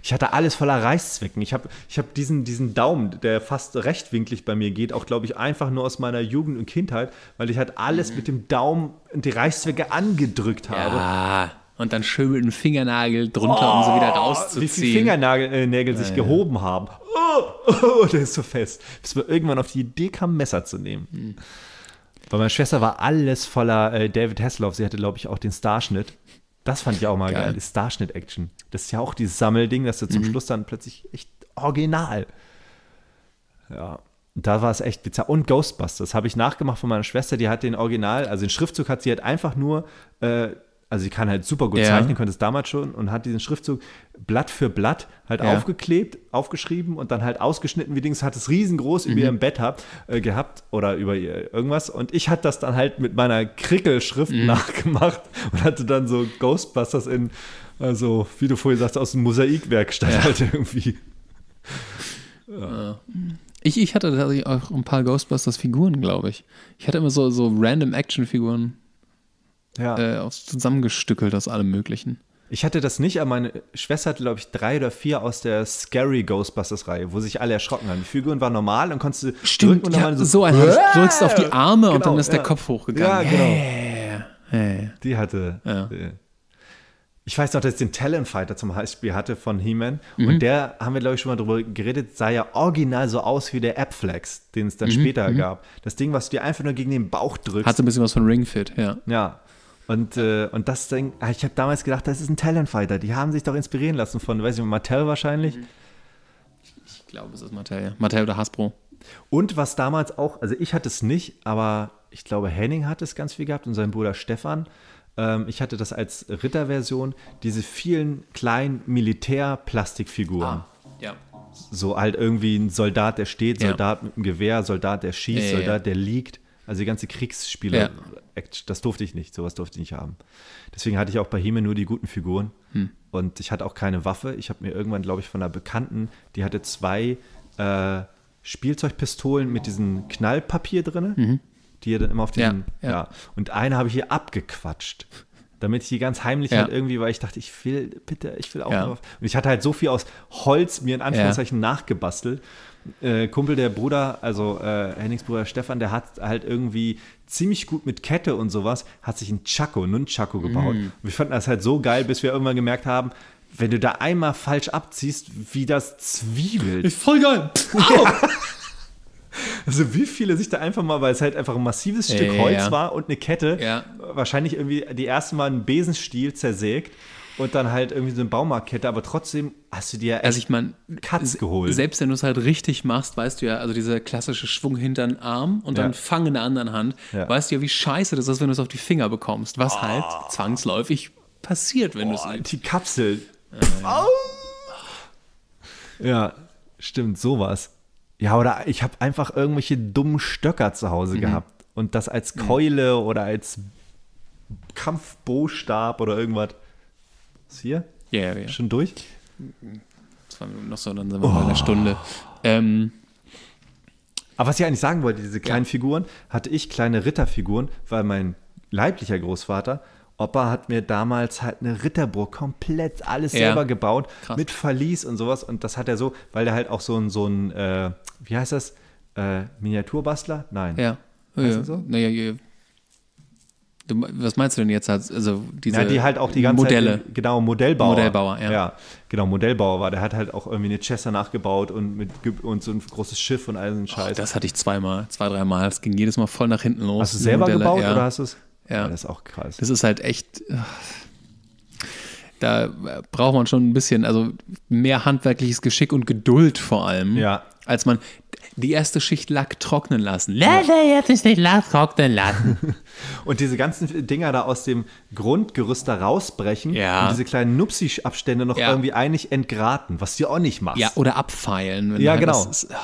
Ich hatte alles voller Reißzwecken. Ich habe ich hab diesen, diesen Daumen, der fast rechtwinklig bei mir geht, auch glaube ich einfach nur aus meiner Jugend und Kindheit, weil ich halt alles mhm. mit dem Daumen und die Reißzwecke angedrückt habe. Ja und dann schön mit dem Fingernagel drunter, oh, um sie wieder oh, rauszuziehen. Wie viele Fingernägel äh, sich gehoben haben. Oh, oh, der ist so fest. Bis man irgendwann auf die Idee kam, Messer zu nehmen. Mhm. Bei meiner Schwester war alles voller äh, David Hasselhoff. Sie hatte, glaube ich, auch den Starschnitt. Das fand ich auch mal geil. geil. Starschnitt-Action. Das ist ja auch dieses Sammelding, dass du mhm. zum Schluss dann plötzlich echt original. Ja, da war es echt bizarr. Und Ghostbusters habe ich nachgemacht von meiner Schwester, die hat den Original, also den Schriftzug hat sie halt einfach nur äh, also sie kann halt super gut ja. zeichnen, konnte es damals schon und hat diesen Schriftzug Blatt für Blatt halt ja. aufgeklebt, aufgeschrieben und dann halt ausgeschnitten, wie Dings hat es riesengroß mhm. über ihrem Bett hab, äh, gehabt oder über ihr irgendwas und ich hatte das dann halt mit meiner Krickelschrift mhm. nachgemacht und hatte dann so Ghostbusters in, also wie du vorhin sagst, aus dem Mosaikwerkstatt ja. halt irgendwie. Ja. Ich, ich hatte tatsächlich auch ein paar Ghostbusters-Figuren, glaube ich. Ich hatte immer so, so random Action-Figuren ja. äh, zusammengestückelt aus allem Möglichen. Ich hatte das nicht, aber meine Schwester hatte, glaube ich, drei oder vier aus der Scary Ghostbusters-Reihe, wo sich alle erschrocken haben. Die Figuren war normal und konntest du Stimmt, drücken und ja, dann so, so ein, du drückst auf die Arme genau, und dann genau, ist ja. der Kopf hochgegangen. Ja, genau. Hey, Die hatte. Ja. ich weiß noch, dass ich den Talent Fighter zum Beispiel hatte von He-Man. Mhm. Und der, haben wir, glaube ich, schon mal drüber geredet, sah ja original so aus wie der App-Flex, den es dann mhm. später mhm. gab. Das Ding, was du dir einfach nur gegen den Bauch drückst. Hatte ein bisschen was von Ringfit, ja. Ja. Und, äh, und das Ding, ah, ich habe damals gedacht, das ist ein Talentfighter. Die haben sich doch inspirieren lassen von, weiß ich nicht, Mattel wahrscheinlich. Mhm. Ich glaube, es ist Mattel, ja. Mattel oder Hasbro. Und was damals auch, also ich hatte es nicht, aber ich glaube, Henning hat es ganz viel gehabt und sein Bruder Stefan. Ähm, ich hatte das als Ritterversion, diese vielen kleinen Militär-Plastikfiguren. Ah, ja. So halt irgendwie ein Soldat, der steht, Soldat ja. mit einem Gewehr, Soldat, der schießt, ja, Soldat, der liegt. Also die ganze Kriegsspieler. Action. Das durfte ich nicht, sowas durfte ich nicht haben. Deswegen hatte ich auch bei Heme nur die guten Figuren. Hm. Und ich hatte auch keine Waffe. Ich habe mir irgendwann, glaube ich, von einer Bekannten, die hatte zwei äh, Spielzeugpistolen mit diesem Knallpapier drin, mhm. die ihr dann immer auf den. Ja, ja. ja. Und eine habe ich hier abgequatscht. Damit ich die ganz heimlich ja. halt irgendwie, weil ich dachte, ich will, bitte, ich will auch noch. Und ich hatte halt so viel aus Holz mir in Anführungszeichen nachgebastelt, äh, Kumpel, der Bruder, also äh, Hennings Bruder Stefan, der hat halt irgendwie ziemlich gut mit Kette und sowas, hat sich ein Chaco, einen Chaco gebaut. Mm. Wir fanden das halt so geil, bis wir irgendwann gemerkt haben, wenn du da einmal falsch abziehst, wie das Zwiebel. Ist voll geil. (laughs) Ja. Also wie viele sich da einfach mal, weil es halt einfach ein massives Stück ja, Holz ja. war und eine Kette, wahrscheinlich irgendwie die erste Mal einen Besenstiel zersägt und dann halt irgendwie so eine Baumarkette, aber trotzdem hast du dir ja also ich mein, Katz geholt. Selbst wenn du es halt richtig machst, weißt du ja, also dieser klassische Schwung hinter den Arm und dann ja. Fang in der anderen Hand, ja. weißt du ja, wie scheiße das ist, wenn du es auf die Finger bekommst, was oh. halt zwangsläufig passiert, wenn oh, du es die Kapsel. Ja, oh. ja, stimmt, sowas. Ja, oder ich habe einfach irgendwelche dummen Stöcker zu Hause mhm. gehabt und das als mhm. Keule mhm. oder als Kampfbostab oder irgendwas. Ist hier? Ja, yeah, ja, Schon durch? Zwei Minuten noch so, dann sind wir oh. bei einer oh. Stunde. Ähm, aber was ich eigentlich sagen wollte, diese kleinen ja. Figuren, hatte ich kleine Ritterfiguren, weil mein leiblicher Großvater, Opa, hat mir damals halt eine Ritterburg komplett alles ja. selber gebaut, Krass. mit Verlies und sowas. Und das hat er so, weil er halt auch so ein, so ein äh, wie heißt das, äh, Miniaturbastler? Nein. Ja. Heißt ja. So? Naja, Du, was meinst du denn jetzt? Also, also diese ja, die halt auch die ganze Modelle. Zeit, genau, Modellbauer. Modellbauer, ja. ja. Genau, Modellbauer war. Der hat halt auch irgendwie eine Chester nachgebaut und, mit, und so ein großes Schiff und all so Scheiß. Oh, das hatte ich zweimal, zwei, dreimal. Es ging jedes Mal voll nach hinten los. Hast du selber Modelle, gebaut ja. oder hast du es? Ja. Das ist auch krass. Das ist halt echt. Äh, da braucht man schon ein bisschen, also mehr handwerkliches Geschick und Geduld vor allem. Ja. Als man, die erste Schicht Lack trocknen lassen. Leider nein, jetzt ist nicht Lack trocknen lassen. (laughs) und diese ganzen Dinger da aus dem Grundgerüst da rausbrechen ja. und diese kleinen Nupsi-Abstände noch ja. irgendwie einig entgraten, was du ja auch nicht machst. Ja, oder abfeilen. Ja, genau. Das, oh,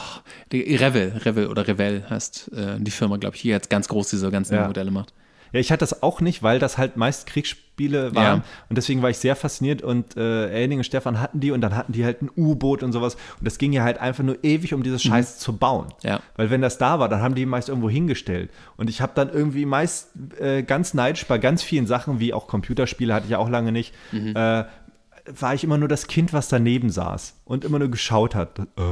die Revel, Revel oder Revel heißt äh, die Firma, glaube ich, hier jetzt ganz groß die diese ganzen Modelle macht. Ja, ich hatte das auch nicht, weil das halt meist Kriegsspiele waren. Ja. Und deswegen war ich sehr fasziniert und äh, Elning und Stefan hatten die und dann hatten die halt ein U-Boot und sowas. Und das ging ja halt einfach nur ewig, um dieses mhm. Scheiß mhm. zu bauen. Ja. Weil wenn das da war, dann haben die meist irgendwo hingestellt. Und ich habe dann irgendwie meist äh, ganz neidisch bei ganz vielen Sachen, wie auch Computerspiele hatte ich ja auch lange nicht, mhm. äh, war ich immer nur das Kind, was daneben saß und immer nur geschaut hat. Äh,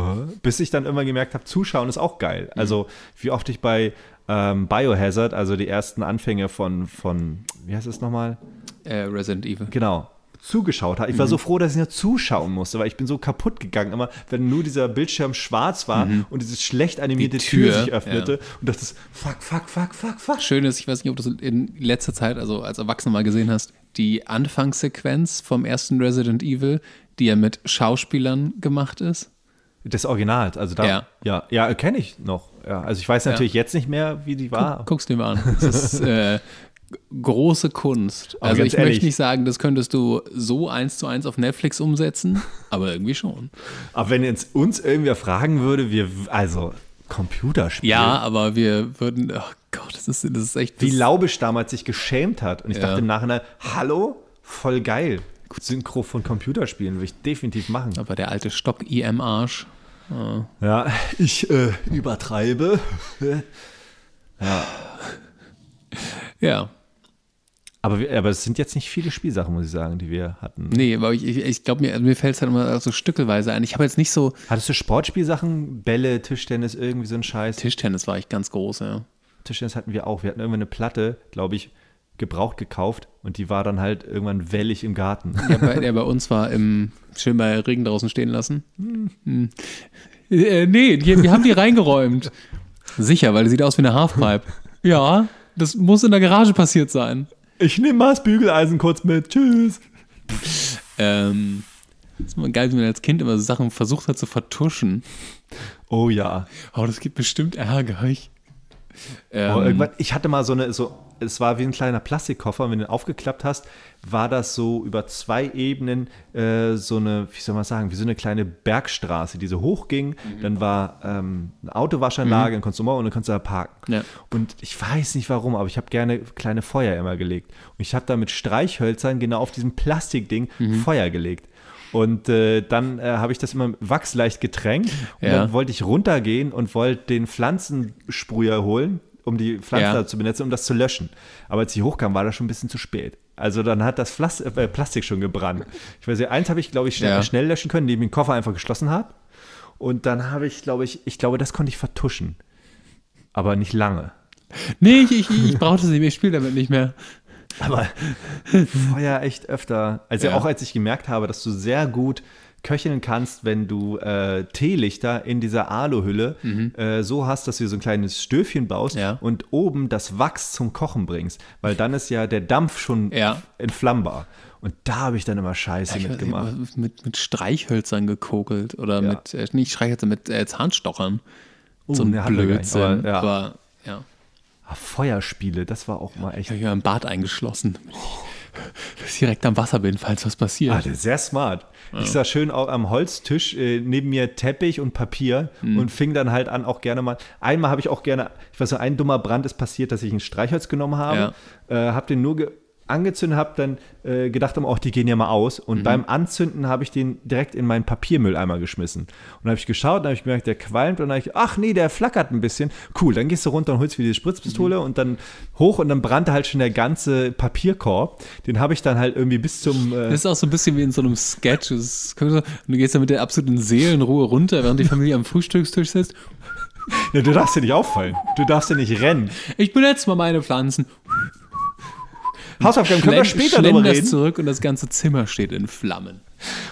äh. Bis ich dann immer gemerkt habe, Zuschauen ist auch geil. Mhm. Also, wie oft ich bei ähm, Biohazard, also die ersten Anfänge von, von wie heißt es nochmal? Äh, Resident Evil. Genau, zugeschaut hat. Ich war mhm. so froh, dass ich nur zuschauen musste, weil ich bin so kaputt gegangen. Immer wenn nur dieser Bildschirm schwarz war mhm. und diese schlecht animierte die Tür, Tür, sich öffnete ja. und dachte, fuck, fuck, fuck, fuck, fuck. Schön ist, ich weiß nicht, ob du das in letzter Zeit, also als Erwachsener mal gesehen hast, die Anfangssequenz vom ersten Resident Evil, die ja mit Schauspielern gemacht ist. Das Original, also da, ja, ja, ja kenne ich noch. Ja, also ich weiß natürlich ja. jetzt nicht mehr, wie die war. Guck, guck's dir mal an. Das ist (laughs) äh, große Kunst. Aber also ich ehrlich. möchte nicht sagen, das könntest du so eins zu eins auf Netflix umsetzen, aber irgendwie schon. Aber wenn jetzt uns irgendwer fragen würde, wir, also Computerspiel. Ja, aber wir würden, oh Gott, das ist, das ist echt. wie Laubisch damals sich geschämt hat. Und ich ja. dachte im Nachhinein, hallo, voll geil. Synchro von Computerspielen würde ich definitiv machen. Aber der alte Stock-IM-Arsch. Oh. Ja, ich äh, übertreibe. (laughs) ja. ja. Aber, wir, aber es sind jetzt nicht viele Spielsachen, muss ich sagen, die wir hatten. Nee, aber ich, ich, ich glaube, mir, also mir fällt es halt immer so stückelweise ein. Ich habe jetzt nicht so. Hattest du Sportspielsachen? Bälle, Tischtennis, irgendwie so ein Scheiß? Tischtennis war ich ganz groß, ja. Tischtennis hatten wir auch. Wir hatten irgendwie eine Platte, glaube ich, gebraucht gekauft und die war dann halt irgendwann wellig im Garten. (laughs) Ja, bei, der bei uns war im schön bei Regen draußen stehen lassen. Hm. Hm. Äh, nee, die, wir haben die reingeräumt. Sicher, weil die sieht aus wie eine Halfpipe. Ja, das muss in der Garage passiert sein. Ich nehme mal das Bügeleisen kurz mit. Tschüss. Ähm, das ist immer geil, wie man als Kind immer so Sachen versucht hat zu vertuschen. Oh ja. Oh, das gibt bestimmt Ärger. Ich Oh, ähm, irgendwann, ich hatte mal so eine, so, es war wie ein kleiner Plastikkoffer, und wenn du den aufgeklappt hast, war das so über zwei Ebenen äh, so eine, wie soll man sagen, wie so eine kleine Bergstraße, die so hoch ging. Mhm. Dann war ähm, eine Autowaschanlage, mhm. ein Konsumor und dann konntest du da parken. Ja. Und ich weiß nicht warum, aber ich habe gerne kleine Feuer immer gelegt. Und ich habe da mit Streichhölzern genau auf diesem Plastikding mhm. Feuer gelegt. Und äh, dann äh, habe ich das immer wachsleicht getränkt. Und ja. dann wollte ich runtergehen und wollte den Pflanzensprüher holen, um die Pflanze ja. zu benetzen, um das zu löschen. Aber als ich hochkam, war das schon ein bisschen zu spät. Also dann hat das Plas äh, Plastik schon gebrannt. Ich weiß nicht, eins habe ich, glaube ich, schnell, ja. schnell löschen können, indem ich den Koffer einfach geschlossen habe. Und dann habe ich, glaube ich, ich glaube, das konnte ich vertuschen. Aber nicht lange. Nee, ich, ich, ich brauchte mehr, ich spiele damit nicht mehr. Aber (laughs) Feuer echt öfter. Also ja. auch als ich gemerkt habe, dass du sehr gut köcheln kannst, wenn du äh, Teelichter in dieser Aluhülle mhm. äh, so hast, dass du so ein kleines Stöfchen baust ja. und oben das Wachs zum Kochen bringst, weil dann ist ja der Dampf schon ja. entflammbar. Und da habe ich dann immer Scheiße ja, mitgemacht. Mit, mit Streichhölzern gekokelt oder mit, äh, nicht Streichhölzern, mit äh, Zahnstochern. Uh, so ein ne, Blödsinn. Aber, ja. aber Ah, Feuerspiele, das war auch mal echt. Ich habe ja im Bad eingeschlossen. Dass ich direkt am Wasser bin, falls was passiert. Ah, sehr smart. Ja. Ich sah schön am Holztisch, äh, neben mir Teppich und Papier mhm. und fing dann halt an, auch gerne mal. Einmal habe ich auch gerne, ich weiß so, ein dummer Brand ist passiert, dass ich ein Streichholz genommen habe, ja. äh, habe den nur ge angezündet habe, dann äh, gedacht habe, auch oh, die gehen ja mal aus. Und mhm. beim Anzünden habe ich den direkt in meinen Papiermülleimer geschmissen. Und habe ich geschaut, dann habe ich gemerkt, der qualmt. Und dann habe ich, ach nee, der flackert ein bisschen. Cool, dann gehst du runter und holst wieder die Spritzpistole mhm. und dann hoch und dann brannte halt schon der ganze Papierkorb. Den habe ich dann halt irgendwie bis zum. Äh das ist auch so ein bisschen wie in so einem Sketch. Du gehst dann mit der absoluten Seelenruhe runter, während die Familie am Frühstückstisch sitzt. Ja, du darfst dir nicht auffallen. Du darfst dir nicht rennen. Ich benetze mal meine Pflanzen. Hausaufgaben können wir später noch reden. zurück und das ganze Zimmer steht in Flammen.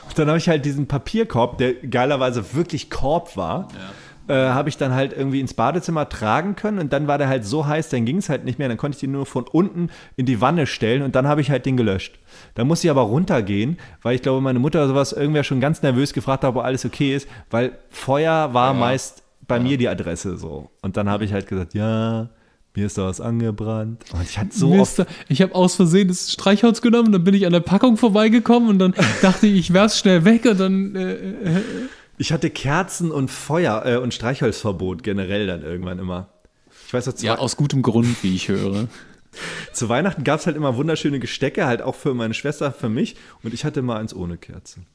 Und dann habe ich halt diesen Papierkorb, der geilerweise wirklich Korb war. Ja. Äh, habe ich dann halt irgendwie ins Badezimmer tragen können und dann war der halt so heiß, dann ging es halt nicht mehr, dann konnte ich den nur von unten in die Wanne stellen und dann habe ich halt den gelöscht. Da musste ich aber runtergehen, weil ich glaube, meine Mutter oder sowas irgendwer schon ganz nervös gefragt hat, ob alles okay ist, weil Feuer war ja. meist bei ja. mir die Adresse so. Und dann habe ich halt gesagt, ja, mir ist da was angebrannt. Und ich hatte so Mir oft. Da, ich habe aus Versehen das Streichholz genommen, dann bin ich an der Packung vorbeigekommen und dann (laughs) dachte ich, ich werf's schnell weg und dann. Äh, äh, äh. ich hatte Kerzen und Feuer äh, und Streichholzverbot generell dann irgendwann immer. Ich weiß noch, Ja, aus gutem Grund, wie ich höre. (laughs) Zu Weihnachten gab es halt immer wunderschöne Gestecke, halt auch für meine Schwester, für mich. Und ich hatte mal eins ohne Kerzen.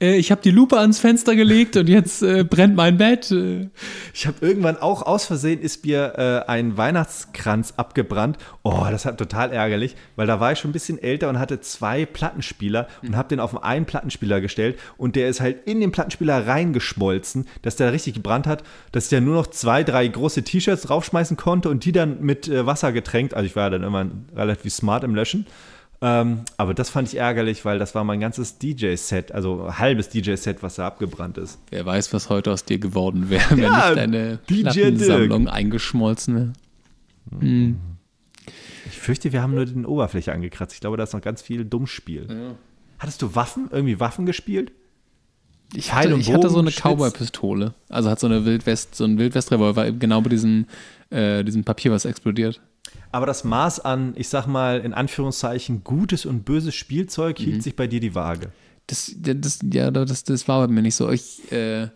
Äh, ich habe die Lupe ans Fenster gelegt und jetzt äh, brennt mein Bett. Äh. Ich habe irgendwann auch aus Versehen ist mir äh, ein Weihnachtskranz abgebrannt. Oh, das hat total ärgerlich, weil da war ich schon ein bisschen älter und hatte zwei Plattenspieler und habe den auf einen Plattenspieler gestellt und der ist halt in den Plattenspieler reingeschmolzen, dass der richtig gebrannt hat, dass ich ja nur noch zwei, drei große T-Shirts draufschmeißen konnte und die dann mit äh, Wasser getränkt. Also ich war ja dann immer relativ smart im Löschen. Ähm, aber das fand ich ärgerlich, weil das war mein ganzes DJ-Set, also halbes DJ-Set, was da abgebrannt ist. Wer weiß, was heute aus dir geworden wäre, wenn ja, nicht deine DJ-Sammlung eingeschmolzen wäre. Hm. Ich fürchte, wir haben nur den Oberfläche angekratzt. Ich glaube, da ist noch ganz viel Dummspiel. Ja. Hattest du Waffen? Irgendwie Waffen gespielt? Ich hatte, ich hatte so eine Cowboy-Pistole. Also hat so eine Wildwest, so einen Wildwest-Revolver, genau bei diesem, äh, diesem Papier, was explodiert. Aber das Maß an, ich sag mal, in Anführungszeichen, gutes und böses Spielzeug hielt mhm. sich bei dir die Waage. Das, das, ja, das, das war bei mir nicht so. Ich, äh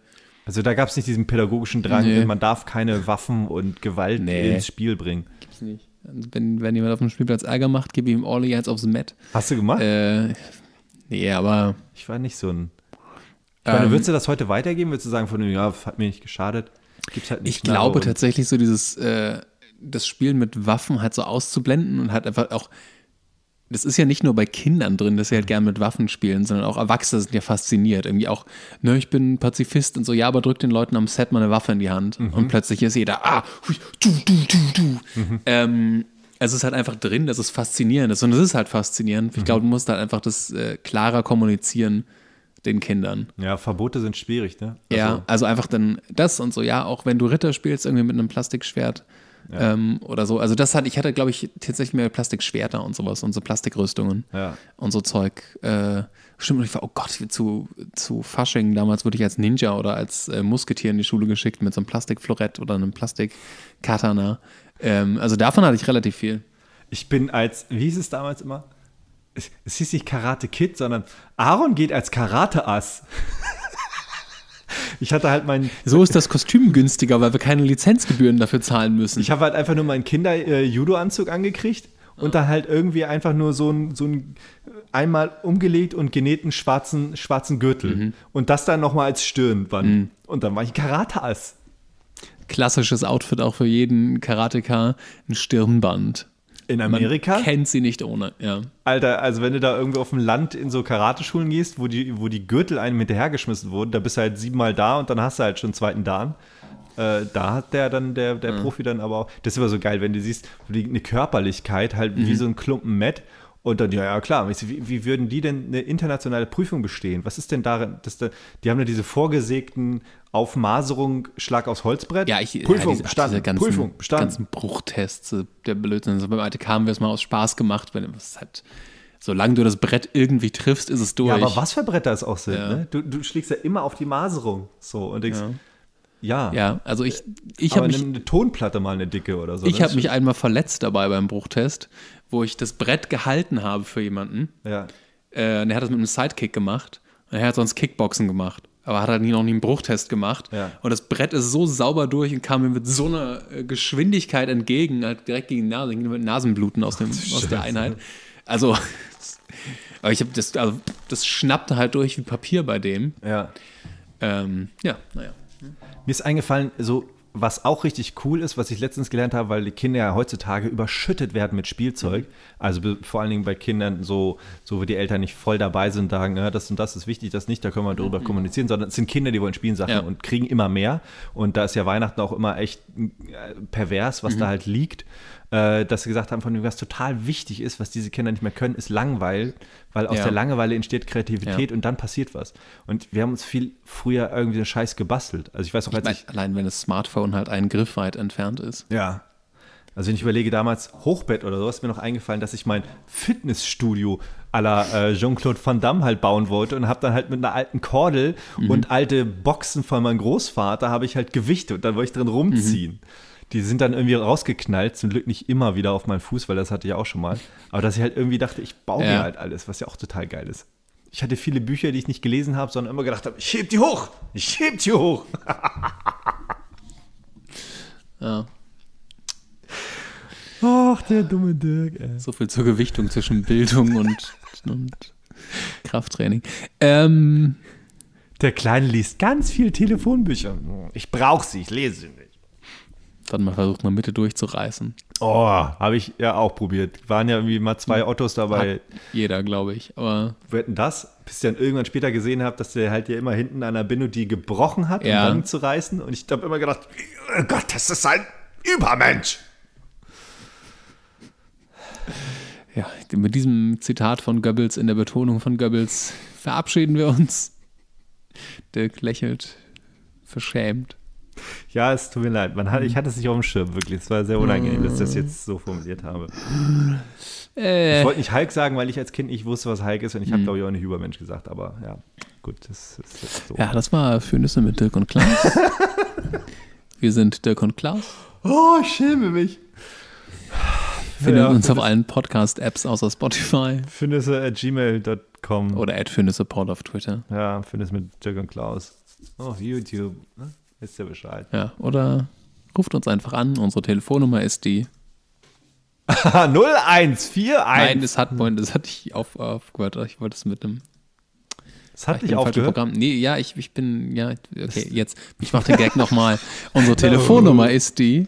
also da gab es nicht diesen pädagogischen Drang, nee. man darf keine Waffen und Gewalt nee. ins Spiel bringen. Gibt's nicht. Also wenn, wenn jemand auf dem Spielplatz Ärger macht, gib ihm Orly jetzt aufs Mat. Hast du gemacht? Äh, nee, aber. Ich war nicht so ein. Ich meine, ähm, würdest du das heute weitergeben? Würdest du sagen, von dem, ja, hat mir nicht geschadet? Gibt's halt nicht ich glaube tatsächlich so dieses, äh, das Spiel mit Waffen halt so auszublenden und halt einfach auch das ist ja nicht nur bei Kindern drin, dass sie halt gerne mit Waffen spielen, sondern auch Erwachsene sind ja fasziniert. Irgendwie auch, ne, ich bin Pazifist und so, ja, aber drück den Leuten am Set mal eine Waffe in die Hand. Mhm. Und plötzlich ist jeder, ah, hui, du, du, du, du. Mhm. Ähm, also es ist halt einfach drin, dass es faszinierend ist. Und es ist halt faszinierend. Ich mhm. glaube, du musst halt einfach das äh, klarer kommunizieren den Kindern. Ja, Verbote sind schwierig, ne? Also ja, also einfach dann das und so, ja, auch wenn du Ritter spielst, irgendwie mit einem Plastikschwert ja. Ähm, oder so. Also das hatte, ich hatte, glaube ich, tatsächlich mehr Plastikschwerter und sowas und so Plastikrüstungen ja. und so Zeug. Äh, stimmt, ich war, oh Gott, zu, zu Fasching damals wurde ich als Ninja oder als äh, Musketier in die Schule geschickt mit so einem Plastikflorett oder einem Plastikkatana. Ähm, also davon hatte ich relativ viel. Ich bin als, wie hieß es damals immer? Es, es hieß nicht Karate Kid, sondern Aaron geht als Karate Ass. (laughs) Ich hatte halt mein. So ist das Kostüm günstiger, weil wir keine Lizenzgebühren dafür zahlen müssen. Ich habe halt einfach nur meinen Kinder-Judo-Anzug äh, angekriegt und dann halt irgendwie einfach nur so einen so ein einmal umgelegt und genähten schwarzen, schwarzen Gürtel. Mhm. Und das dann nochmal als Stirnband. Mhm. Und dann war ich Karate-Ass. Klassisches Outfit auch für jeden Karateka, ein Stirnband. In Amerika? Man kennt sie nicht ohne, ja. Alter, also wenn du da irgendwie auf dem Land in so Karateschulen gehst, wo die, wo die Gürtel einem hinterhergeschmissen wurden, da bist du halt siebenmal da und dann hast du halt schon einen zweiten Dan. Äh, da hat der dann, der, der mhm. Profi dann aber auch, das ist immer so geil, wenn du siehst, eine Körperlichkeit, halt mhm. wie so ein Klumpen Matt und dann, ja, ja, klar. wie, wie, würden die denn eine internationale Prüfung bestehen? Was ist denn darin? Dass da, die haben ja diese vorgesägten Aufmaserung, Schlag aus Holzbrett. Ja, ich Prüfung, ja, bestanden, diese ganzen, Prüfung, bestanden. ganzen Bruchtests, äh, der Blödsinn. Also beim Alten haben wir es mal aus Spaß gemacht, weil es halt solange du das Brett irgendwie triffst, ist es durch. Ja, aber was für Bretter es auch sind, ja. ne? du, du, schlägst ja immer auf die Maserung so und denkst, ja. Ja, ja also ich, ich habe mich. eine Tonplatte mal eine dicke oder so. Ich ne? habe mich einmal verletzt dabei beim Bruchtest, wo ich das Brett gehalten habe für jemanden. Ja. Äh, und er hat das mit einem Sidekick gemacht. Und er hat sonst Kickboxen gemacht. Aber hat er nie noch nie einen Bruchtest gemacht. Ja. Und das Brett ist so sauber durch und kam mir mit so einer äh, Geschwindigkeit entgegen, halt direkt gegen die Nase, ging mit Nasenbluten aus, dem, oh, aus der Einheit. Also, (laughs) aber ich habe das, also das schnappte halt durch wie Papier bei dem. Ja. Ähm, ja, naja. Mir ist eingefallen, so was auch richtig cool ist, was ich letztens gelernt habe, weil die Kinder ja heutzutage überschüttet werden mit Spielzeug. Also vor allen Dingen bei Kindern, so, so wo die Eltern nicht voll dabei sind, sagen, ja, das und das ist wichtig, das nicht, da können wir darüber mhm. kommunizieren, sondern es sind Kinder, die wollen Spielsachen ja. und kriegen immer mehr. Und da ist ja Weihnachten auch immer echt äh, pervers, was mhm. da halt liegt äh, dass sie gesagt haben, von dem was total wichtig ist, was diese Kinder nicht mehr können, ist Langweil, weil aus ja. der Langeweile entsteht Kreativität ja. und dann passiert was. Und wir haben uns viel früher irgendwie den Scheiß gebastelt. Also ich weiß auch, als mein, ich allein wenn das Smartphone halt einen Griff weit entfernt ist. Ja. Also wenn ich überlege, damals Hochbett oder so, ist mir noch eingefallen, dass ich mein Fitnessstudio à la äh, Jean-Claude Van Damme halt bauen wollte und habe dann halt mit einer alten Kordel mhm. und alte Boxen von meinem Großvater habe ich halt Gewichte und dann wollte ich drin rumziehen. Mhm die sind dann irgendwie rausgeknallt, zum Glück nicht immer wieder auf meinen Fuß, weil das hatte ich auch schon mal. Aber dass ich halt irgendwie dachte, ich baue ja. mir halt alles, was ja auch total geil ist. Ich hatte viele Bücher, die ich nicht gelesen habe, sondern immer gedacht habe, ich heb die hoch, ich heb die hoch. (laughs) ja. Ach, der dumme Dirk. Ey. So viel zur Gewichtung zwischen Bildung und, und Krafttraining. Ähm, der Kleine liest ganz viel Telefonbücher. Ich brauche sie, ich lese sie nicht dann mal versucht, eine Mitte durchzureißen. Oh, habe ich ja auch probiert. Waren ja irgendwie mal zwei hm. Ottos dabei. Hat jeder, glaube ich. Aber wir hätten das, bis ich dann irgendwann später gesehen habe, dass der halt ja immer hinten an der Bindung die gebrochen hat, ja. um dann zu reißen. Und ich habe immer gedacht, oh Gott, das ist ein Übermensch. Ja, mit diesem Zitat von Goebbels in der Betonung von Goebbels verabschieden wir uns. Dirk lächelt verschämt. Ja, es tut mir leid. Man hat, ich mhm. hatte es nicht auf dem Schirm, wirklich. Es war sehr unangenehm, dass ich das jetzt so formuliert habe. Äh. Ich wollte nicht Hulk sagen, weil ich als Kind nicht wusste, was Hulk ist. Und ich habe, mhm. glaube ich, auch nicht Übermensch gesagt. Aber ja, gut, das ist jetzt so. Ja, das war für mit Dirk und Klaus. (laughs) Wir sind Dirk und Klaus. Oh, ich schäme mich. Findet ja, uns auf allen Podcast-Apps außer Spotify. Findesse at gmail.com. Oder at Findessepod auf Twitter. Ja, Findesse mit Dirk und Klaus. Oh, YouTube. Ne? Wisst ihr Bescheid. Ja, oder ruft uns einfach an. Unsere Telefonnummer ist die 0141. (laughs) Nein, das hat vorhin, das hatte ich auf, aufgehört. Ich wollte es mit einem. Das hat dich aufgehört. Programm. Nee, ja, ich, ich bin, ja, okay, jetzt. Ich mache den Gag nochmal. (laughs) Unsere Telefonnummer ist die